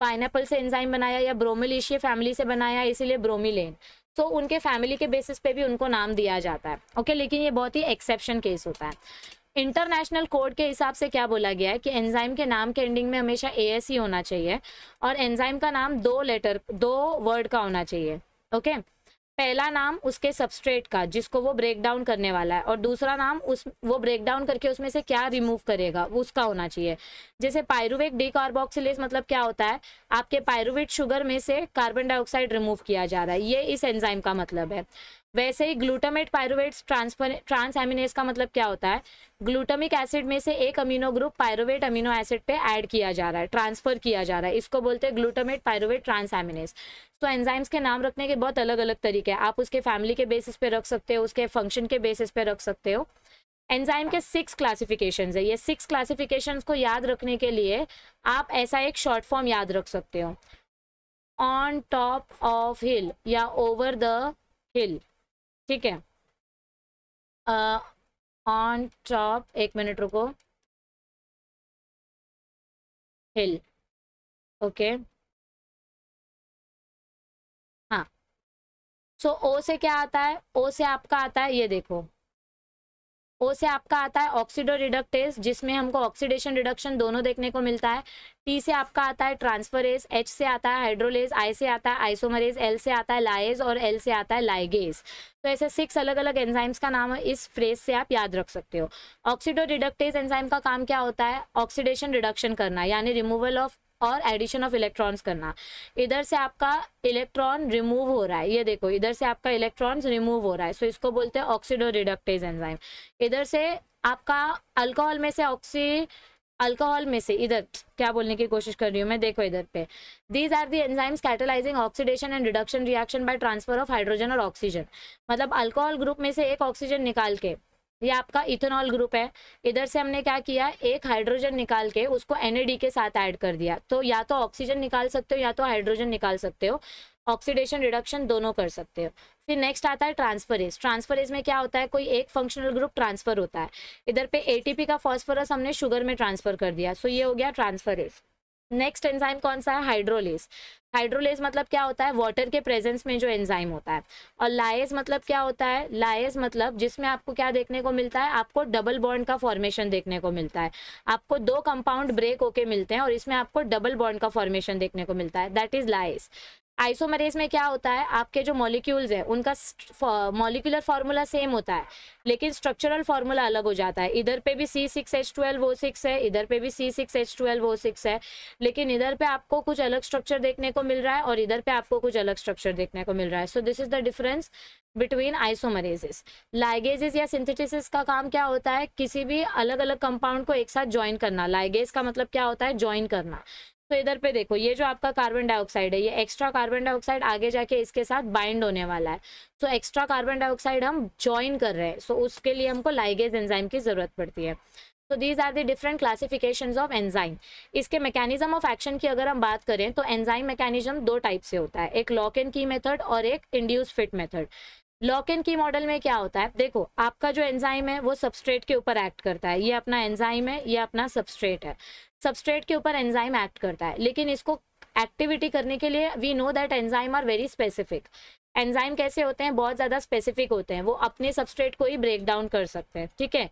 पाइनएप्पल से एंजाइम बनाया या ब्रोमिलेशिया फैमिली से बनाया इसीलिए ब्रोमिलेन तो उनके फैमिली के बेसिस पे भी उनको नाम दिया जाता है ओके लेकिन ये बहुत ही एक्सेप्शन केस होता है इंटरनेशनल कोड के हिसाब से क्या बोला गया है कि एंजाइम के नाम के एंडिंग में हमेशा ए ही होना चाहिए और एंजाइम का नाम दो लेटर दो वर्ड का होना चाहिए ओके okay? पहला नाम उसके सबस्ट्रेट का जिसको वो ब्रेक डाउन करने वाला है और दूसरा नाम उस वो ब्रेक डाउन करके उसमें से क्या रिमूव करेगा वो उसका होना चाहिए जैसे पायरुवेट डी कार्बोक्सिलेज मतलब क्या होता है आपके पायरुवेट शुगर में से कार्बन डाइऑक्साइड रिमूव किया जा रहा है ये इस एंजाइम का मतलब है वैसे ही ग्लूटामेट पायरोवेट ट्रांसफर ट्रांसएमिनेस का मतलब क्या होता है ग्लूटामिक एसिड में से एक amino group pyruvate amino acid पे ऐड किया जा रहा है ट्रांसफर किया जा रहा है इसको बोलते हैं ग्लूटामेट पायरोवेट ट्रांसएमिनेस तो एंजाइम्स के नाम रखने के बहुत अलग अलग तरीके हैं आप उसके फैमिली के बेसिस पे रख सकते हो उसके फंक्शन के बेसिस पे रख सकते हो एंजाइम के सिक्स क्लासिफिकेशन है ये सिक्स क्लासिफिकेशन को याद रखने के लिए आप ऐसा एक शॉर्ट फॉर्म याद रख सकते हो ऑन टॉप ऑफ हिल या ओवर द हिल ठीक है ऑन टॉप एक मिनट रुको हिल ओके हाँ सो ओ से क्या आता है ओ से आपका आता है ये देखो ओ से आपका आता है ऑक्सीडो रिडक्टेज जिसमें हमको ऑक्सीडेशन रिडक्शन दोनों देखने को मिलता है टी से आपका आता है ट्रांसफरेज एच से आता है हाइड्रोलेज आई से आता है आइसोमरेज एल से आता है लाइज और एल से आता है लाइगेज तो ऐसे सिक्स अलग अलग एंजाइम्स का नाम इस फ्रेज से आप याद रख सकते हो ऑक्सीडो रिडक्टेज एंजाइम का काम क्या होता है ऑक्सीडेशन रिडक्शन करना यानी रिमूवल ऑफ और एडिशन ऑफ इलेक्ट्रॉन्स करना इधर से आपका इलेक्ट्रॉन रिमूव हो रहा है ये देखो इधर से आपका इलेक्ट्रॉन्स रिमूव हो रहा है सो so, इसको बोलते हैं ऑक्सीडो रिडक्टेज एंजाइम इधर से आपका अल्कोहल में से ऑक्सी अल्कोहल में से इधर क्या बोलने की कोशिश कर रही हूँ मैं देखो इधर पे these are the enzymes catalysing oxidation and reduction reaction by transfer of hydrogen और ऑक्सीजन मतलब अल्कोहल ग्रुप में से एक ऑक्सीजन निकाल के ये आपका इथेनॉल ग्रुप है इधर से हमने क्या किया एक हाइड्रोजन निकाल के उसको एनएडी के साथ ऐड कर दिया तो या तो ऑक्सीजन निकाल सकते हो या तो हाइड्रोजन निकाल सकते हो ऑक्सीडेशन रिडक्शन दोनों कर सकते हो फिर नेक्स्ट आता है ट्रांसफरेज ट्रांसफरेज में क्या होता है कोई एक फंक्शनल ग्रुप ट्रांसफर होता है इधर पे एटीपी का फॉस्फोरस हमने शुगर में ट्रांसफर कर दिया सो so ये हो गया ट्रांसफरेज नेक्स्ट एंजाइम कौन सा है हाइड्रोलेस हाइड्रोलेस मतलब क्या होता है वाटर के प्रेजेंस में जो एंजाइम होता है और लाइस मतलब क्या होता है लायस मतलब जिसमें आपको क्या देखने को मिलता है आपको डबल बॉन्ड का फॉर्मेशन देखने को मिलता है आपको दो कंपाउंड ब्रेक होके मिलते हैं और इसमें आपको डबल बॉन्ड का फॉर्मेशन देखने को मिलता है दैट इज लाइस आइसोमरेज में क्या होता है आपके जो मॉलिक्यूल्स हैं उनका मॉलिक्यूलर फार्मूला सेम होता है लेकिन स्ट्रक्चरल फार्मूला अलग हो जाता है इधर पे भी सी सिक्स एच ट्वेल्व वो सिक्स है इधर पे भी सी सिक्स एच ट्वेल्व वो सिक्स है लेकिन इधर पे आपको कुछ अलग स्ट्रक्चर देखने को मिल रहा है और इधर पे आपको कुछ अलग स्ट्रक्चर देखने को मिल रहा है so this is the difference between isomerases ligases या सिंथेटिस का काम क्या होता है किसी भी अलग अलग कंपाउंड को एक साथ ज्वाइन करना लाइगेज का मतलब क्या होता है ज्वाइन करना तो इधर पे देखो ये जो आपका कार्बन डाइऑक्साइड है ये एक्स्ट्रा कार्बन डाइऑक्साइड आगे जाके इसके साथ बाइंड होने वाला है सो एक्स्ट्रा कार्बन डाइऑक्साइड हम ज्वाइन कर रहे हैं सो so, उसके लिए हमको लाइगेज एंजाइम की ज़रूरत पड़ती है so these are the different classification of enzyme इसके मैकेनिज्म ऑफ एक्शन की अगर हम बात करें तो एंजाइम मैकेनिज्म दो टाइप से होता है एक लॉक एंड की मेथड और एक induce fit method lock and key model में क्या होता है देखो आपका जो एंजाइम है वो सबस्ट्रेट के ऊपर एक्ट करता है ये अपना एंजाइम है ये अपना सबस्ट्रेट है सबस्ट्रेट के ऊपर एंजाइम एक्ट करता है लेकिन इसको एक्टिविटी करने के लिए we know that enzyme are very specific enzyme कैसे होते हैं बहुत ज़्यादा स्पेसिफिक होते हैं वो अपने सबस्ट्रेट को ही ब्रेक डाउन कर सकते हैं ठीक है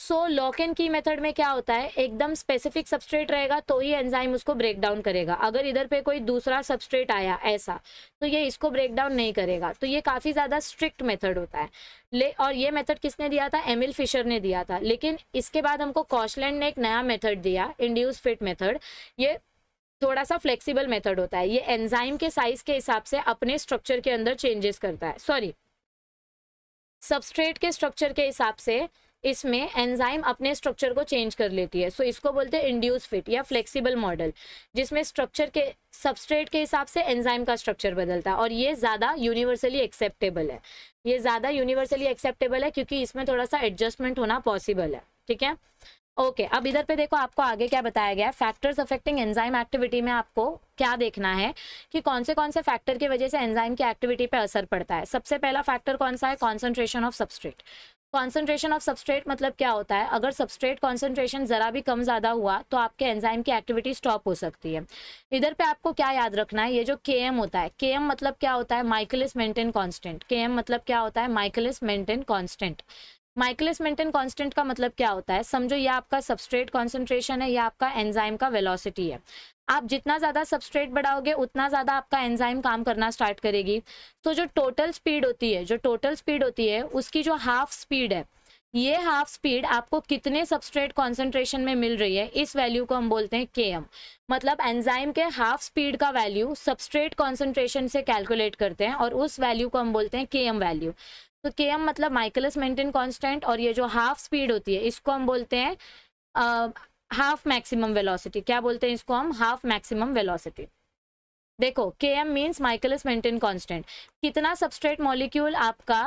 so lock and key method में क्या होता है एकदम स्पेसिफिक सबस्ट्रेट रहेगा तो ही एंजाइम उसको ब्रेक डाउन करेगा अगर इधर पे कोई दूसरा सबस्ट्रेट आया ऐसा तो ये इसको ब्रेक डाउन नहीं करेगा तो ये काफ़ी ज़्यादा स्ट्रिक्ट मेथड होता है ले और ये मेथड किसने दिया था एमिल फिशर ने दिया था लेकिन इसके बाद हमको कॉशलैंड ने एक नया मेथड दिया इंड्यूस फिट मेथड ये थोड़ा सा फ्लेक्सीबल मेथड होता है ये एंजाइम के साइज के हिसाब से अपने स्ट्रक्चर के अंदर चेंजेस करता है सॉरी सबस्ट्रेट के स्ट्रक्चर के हिसाब से इसमें एंजाइम अपने स्ट्रक्चर को चेंज कर लेती है सो so, इसको बोलते हैं इंड्यूस फिट या फ्लेक्सिबल मॉडल जिसमें स्ट्रक्चर के सबस्ट्रेट के हिसाब से एंजाइम का स्ट्रक्चर बदलता है और ये ज़्यादा यूनिवर्सली एक्सेप्टेबल है ये ज़्यादा यूनिवर्सली एक्सेप्टेबल है क्योंकि इसमें थोड़ा सा एडजस्टमेंट होना पॉसिबल है ठीक है ओके okay, अब इधर पे देखो आपको आगे क्या बताया गया है फैक्टर्स अफेक्टिंग एंजाइम एक्टिविटी में आपको क्या देखना है कि कौन से कौन से फैक्टर की वजह से एंजाइम की एक्टिविटी पे असर पड़ता है सबसे पहला फैक्टर कौन सा है concentration of substrate concentration of substrate मतलब क्या होता है अगर सबस्ट्रेट कॉन्सेंट्रेशन ज़रा भी कम ज़्यादा हुआ तो आपके एंजाइम की एक्टिविटी स्टॉप हो सकती है इधर पे आपको क्या याद रखना है ये जो के एम होता है के एम मतलब क्या होता है Michaelis Menten constant K M मतलब क्या होता है Michaelis Menten constant Michaelis Menten constant का मतलब क्या होता है समझो यह आपका सबस्ट्रेट कॉन्सेंट्रेशन है या आपका एंजाइम का वेलोसिटी है आप जितना ज़्यादा सबस्ट्रेट बढ़ाओगे उतना ज़्यादा आपका एंजाइम काम करना स्टार्ट करेगी तो जो टोटल स्पीड होती है जो टोटल स्पीड होती है उसकी जो हाफ स्पीड है ये हाफ स्पीड आपको कितने सबस्ट्रेट कॉन्सेंट्रेशन में मिल रही है इस वैल्यू को हम बोलते हैं मतलब के एम मतलब एंजाइम के हाफ स्पीड का वैल्यू सबस्ट्रेट कॉन्सेंट्रेशन से कैलकुलेट करते हैं और उस वैल्यू को हम बोलते हैं के एम वैल्यू तो के एम मतलब माइकलस मेंटेन कॉन्स्टेंट और ये जो हाफ स्पीड होती है इसको हम बोलते हैं हाफ मैक्सिमम वेलोसिटी क्या बोलते हैं इसको हम हाफ मैक्सिमम वेलोसिटी देखो K M means Michaelis Menten constant कितना सबस्ट्रेट मॉलिक्यूल आपका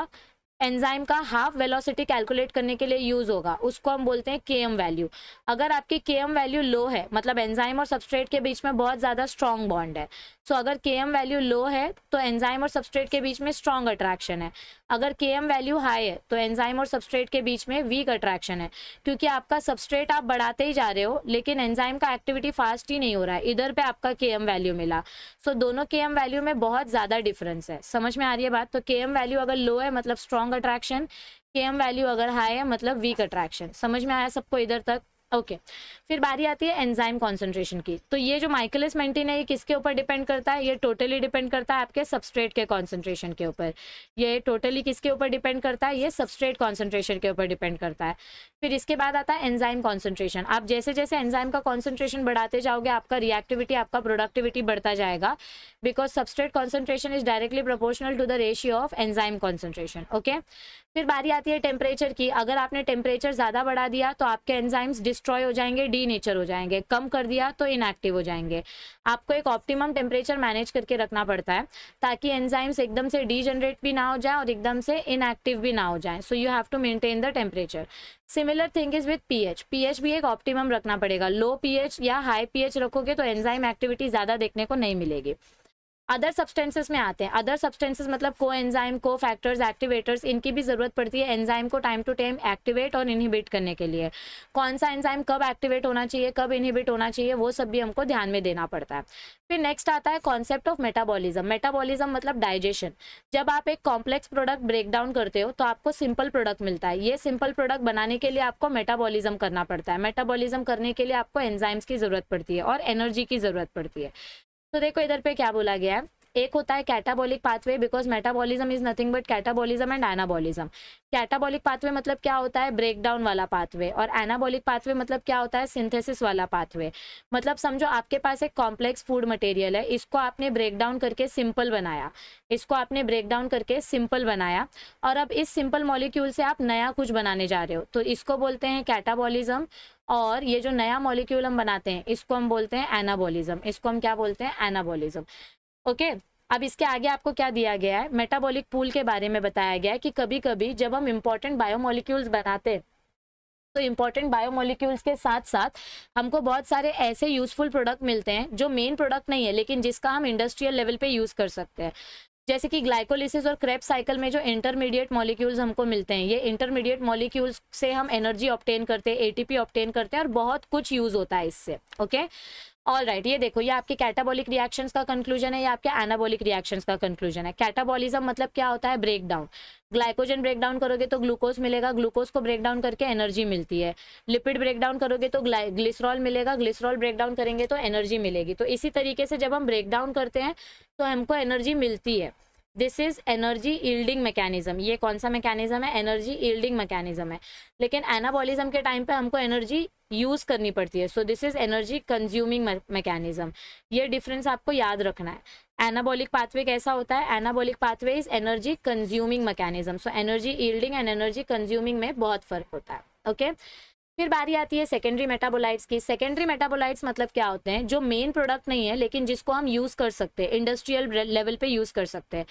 एंजाइम का हाफ वेलोसिटी कैलकुलेट करने के लिए यूज होगा उसको हम बोलते हैं के एम वैल्यू अगर आपकी के एम वैल्यू लो है मतलब एंजाइम और सबस्ट्रेट के बीच में बहुत ज़्यादा स्ट्रॉन्ग बॉन्ड है सो so, अगर के एम वैल्यू लो है तो एंजाइम तो और सबस्ट्रेट के बीच में स्ट्रॉन्ग अट्रैक्शन है अगर के एम वैल्यू हाई है तो एंजाइम और सबस्ट्रेट के बीच में वीक अट्रैक्शन है क्योंकि आपका सबस्ट्रेट आप बढ़ाते ही जा रहे हो लेकिन एंजाइम का एक्टिविटी फास्ट ही नहीं हो रहा है इधर पे आपका के एम वैल्यू मिला सो so, दोनों के एम वैल्यू में बहुत ज़्यादा डिफरेंस है समझ में आ रही है बात तो के एम वैल्यू अगर लो है मतलब स्ट्रॉन्ग अट्रैक्शन के एम वैल्यू अगर हाई है मतलब वीक अट्रैक्शन समझ में आया सबको इधर तक ओके फिर बारी आती है एंजाइम कॉन्सेंट्रेशन की तो ये जो माइकलिस मेंटेन है ये किसके ऊपर डिपेंड करता है ये टोटली डिपेंड करता है आपके सबस्ट्रेट के कॉन्सेंट्रेशन के ऊपर ये टोटली किसके ऊपर डिपेंड करता है ये सबस्ट्रेट कॉन्सेंट्रेशन के ऊपर डिपेंड करता है फिर इसके बाद आता है एंजाइम कॉन्सेंट्रेशन आप जैसे जैसे एंजाइम का कॉन्सेंट्रेशन बढ़ाते जाओगे आपका रिएक्टिविटी आपका प्रोडक्टिविटी बढ़ता जाएगा because substrate concentration is directly proportional to the ratio of enzyme concentration okay फिर बारी आती है टेम्परेचर की अगर आपने टेम्परेचर ज़्यादा बढ़ा दिया तो आपके एंजाइम्स डिस्ट्रॉय हो जाएंगे डी नेचर हो जाएंगे कम कर दिया तो इनएक्टिव हो जाएंगे आपको एक ऑप्टिमम टेम्परेचर मैनेज करके रखना पड़ता है ताकि एंजाइम्स एकदम से डी जनरेट भी ना हो जाए और एकदम से इनएक्टिव भी ना हो जाए so you have to maintain the temperature similar thing is with pH pH भी एक ऑप्टिमम रखना पड़ेगा लो पीएच या हाई पीएच रखोगे तो एंजाइम एक्टिविटी ज़्यादा देखने को नहीं मिलेगी अदर सब्सटेंसेस में आते हैं अदर सब्सटेंसेस मतलब को एंजाइम को फैक्टर्स एक्टिवेटर्स इनकी भी ज़रूरत पड़ती है एंजाइम को टाइम टू टाइम एक्टिवेट और इनहिबिट करने के लिए कौन सा एंजाइम कब एक्टिवेट होना चाहिए कब इनहिबिट होना चाहिए वो सब भी हमको ध्यान में देना पड़ता है फिर नेक्स्ट आता है कॉन्सेप्ट ऑफ मेटाबॉलिज्म मेटाबॉलिज्म मतलब डाइजेशन जब आप एक कॉम्प्लेक्स प्रोडक्ट ब्रेकडाउन करते हो तो आपको सिंपल प्रोडक्ट मिलता है ये सिंपल प्रोडक्ट बनाने के लिए आपको मेटाबॉलिज्म करना पड़ता है मेटाबॉलिज्म करने के लिए आपको एंजाइम्स की ज़रूरत पड़ती है और एनर्जी की ज़रूरत पड़ती है तो देखो इधर पे क्या बोला गया है एक होता है catabolic pathway because metabolism is nothing but catabolism and anabolism catabolic pathway मतलब क्या होता है ब्रेकडाउन वाला पाथवे और एनाबॉलिक पाथवे मतलब क्या होता है सिंथेसिस वाला पाथवे मतलब समझो आपके पास एक कॉम्प्लेक्स फूड मटेरियल है इसको आपने ब्रेकडाउन करके सिंपल बनाया इसको आपने ब्रेक डाउन करके सिंपल बनाया और अब इस सिंपल मॉलिक्यूल से आप नया कुछ बनाने जा रहे हो तो इसको बोलते हैं कैटाबॉलिज्म और ये जो नया मॉलिक्यूल हम बनाते हैं इसको हम बोलते हैं एनाबोलिज्म इसको हम क्या बोलते हैं एनाबोलिज्म ओके अब इसके आगे आपको क्या दिया गया है मेटाबॉलिक पूल के बारे में बताया गया है कि कभी कभी जब हम इम्पोर्टेंट बायोमोलिक्यूल्स बनाते हैं तो इम्पॉर्टेंट बायोमोलिक्यूल्स के साथ साथ हमको बहुत सारे ऐसे यूजफुल प्रोडक्ट मिलते हैं जो मेन प्रोडक्ट नहीं है लेकिन जिसका हम इंडस्ट्रियल लेवल पे यूज़ कर सकते हैं जैसे कि ग्लाइकोलिसिस और क्रेप साइकिल में जो इंटरमीडिएट मॉलिक्यूल्स हमको मिलते हैं ये इंटरमीडिएट मॉलिक्यूल्स से हम एनर्जी ऑप्टेन करते हैं एटीपी ऑप्टेन करते हैं और बहुत कुछ यूज होता है इससे ओके ऑल राइट right, ये देखो ये आपके कैटाबॉलिक रिएक्शन का कंक्लूजन है या आपके एनाबॉलिक रिएक्शन का कंक्लूजन है कैटाबॉलिज्म मतलब क्या होता है break down glycogen break down करोगे तो ग्लूकोज मिलेगा ग्लूकोज को ब्रेक डाउन करके एनर्जी मिलती है लिपिड ब्रेक डाउन करोगे तो ग्लिसरॉल मिलेगा ग्लिसरॉल ब्रेक डाउन करेंगे तो एनर्जी मिलेगी तो इसी तरीके से जब हम ब्रेक डाउन करते हैं तो हमको एनर्जी मिलती है this is energy yielding mechanism ये कौन सा मैकेनिज्म है एनर्जी ईल्डिंग मैकेनिज्म है लेकिन एनाबॉलिज्म के टाइम पे हमको एनर्जी यूज़ करनी पड़ती है so this is energy consuming mechanism ये डिफरेंस आपको याद रखना है एनाबॉलिक पाथवे कैसा होता है anabolic pathway is energy consuming mechanism so energy yielding and energy consuming में बहुत फर्क होता है ओके okay? फिर बारी आती है सेकेंडरी मेटाबोलाइट्स की सेकेंडरी मेटाबोलाइट्स मतलब क्या होते हैं जो मेन प्रोडक्ट नहीं है लेकिन जिसको हम यूज़ कर सकते हैं इंडस्ट्रियल लेवल पे यूज़ कर सकते हैं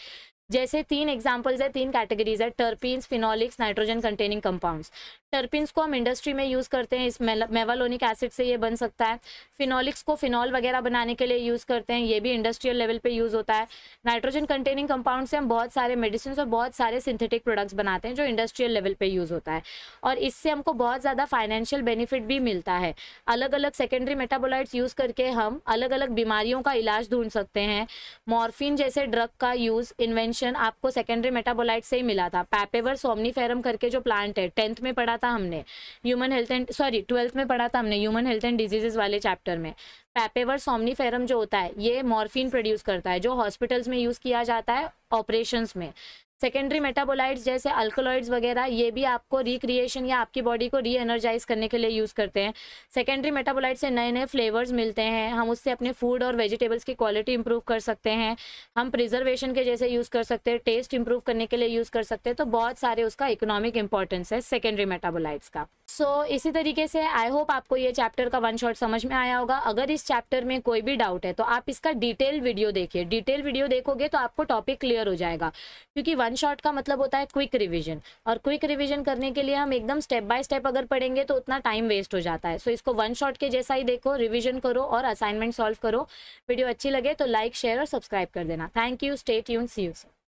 जैसे तीन एग्जाम्पल्स है तीन कैटेगरीज है terpenes phenolics nitrogen containing compounds terpenes को हम इंडस्ट्री में यूज़ करते हैं इस मेवालोनिक एसिड से ये बन सकता है फिनोलिक्स को फिनॉल वगैरह बनाने के लिए यूज़ करते हैं ये भी इंडस्ट्रियल लेवल पे यूज़ होता है नाइट्रोजन कंटेनिंग कंपाउंड से हम बहुत सारे मेडिसिन और बहुत सारे सिंथेटिक प्रोडक्ट्स बनाते हैं जो इंडस्ट्रियल लेवल पर यूज़ होता है और इससे हमको बहुत ज़्यादा फाइनेंशियल बेनिफिट भी मिलता है अलग अलग सेकेंडरी मेटाबोलाइट्स यूज़ करके हम अलग अलग बीमारियों का इलाज ढूंढ सकते हैं मॉर्फिन जैसे ड्रग का यूज़ इन्वेंशन इन्फॉर्मेशन आपको सेकेंडरी मेटाबोलाइट से ही मिला था पैपेवर सोमनीफेरम करके जो प्लांट है टेंथ में पढ़ा था हमने human health and sorry twelfth में पढ़ा था हमने ह्यूमन हेल्थ एंड डिजीजेज वाले चैप्टर में पैपेवर सोमनीफेरम जो होता है ये मॉर्फिन प्रोड्यूस करता है जो हॉस्पिटल्स में यूज़ किया जाता है ऑपरेशन में सेकेंडरी मेटाबोलाइट्स जैसे अल्कोलॉइड्स वगैरह ये भी आपको रिक्रिएशन या आपकी बॉडी को री एनर्जाइज करने के लिए यूज़ करते हैं सेकेंडरी मेटाबोलाइट से नए नए फ्लेवर्स मिलते हैं हम उससे अपने फूड और वेजिटेबल्स की क्वालिटी इंप्रूव कर सकते हैं हम प्रिजर्वेशन के जैसे यूज़ कर सकते हैं टेस्ट इंप्रूव करने के लिए यूज़ कर सकते हैं तो बहुत सारे उसका इकोनॉमिक इंपॉर्टेंस है सेकेंडरी मेटाबोलाइट्स का सो so, इसी तरीके से आई होप आपको ये चैप्टर का वन शॉट समझ में आया होगा अगर इस चैप्टर में कोई भी डाउट है तो आप इसका डिटेल वीडियो देखिए डिटेल वीडियो देखोगे तो आपको टॉपिक क्लियर हो जाएगा क्योंकि वन शॉट का मतलब होता है क्विक रिविजन और क्विक रिविजन करने के लिए हम एकदम स्टेप बाय स्टेप अगर पढ़ेंगे तो उतना टाइम वेस्ट हो जाता है सो so, इसको वन शॉट के जैसा ही देखो रिविजन करो और असाइनमेंट सॉल्व करो वीडियो अच्छी लगे तो लाइक शेयर और सब्सक्राइब कर देना थैंक यू स्टेट यून सी यू सर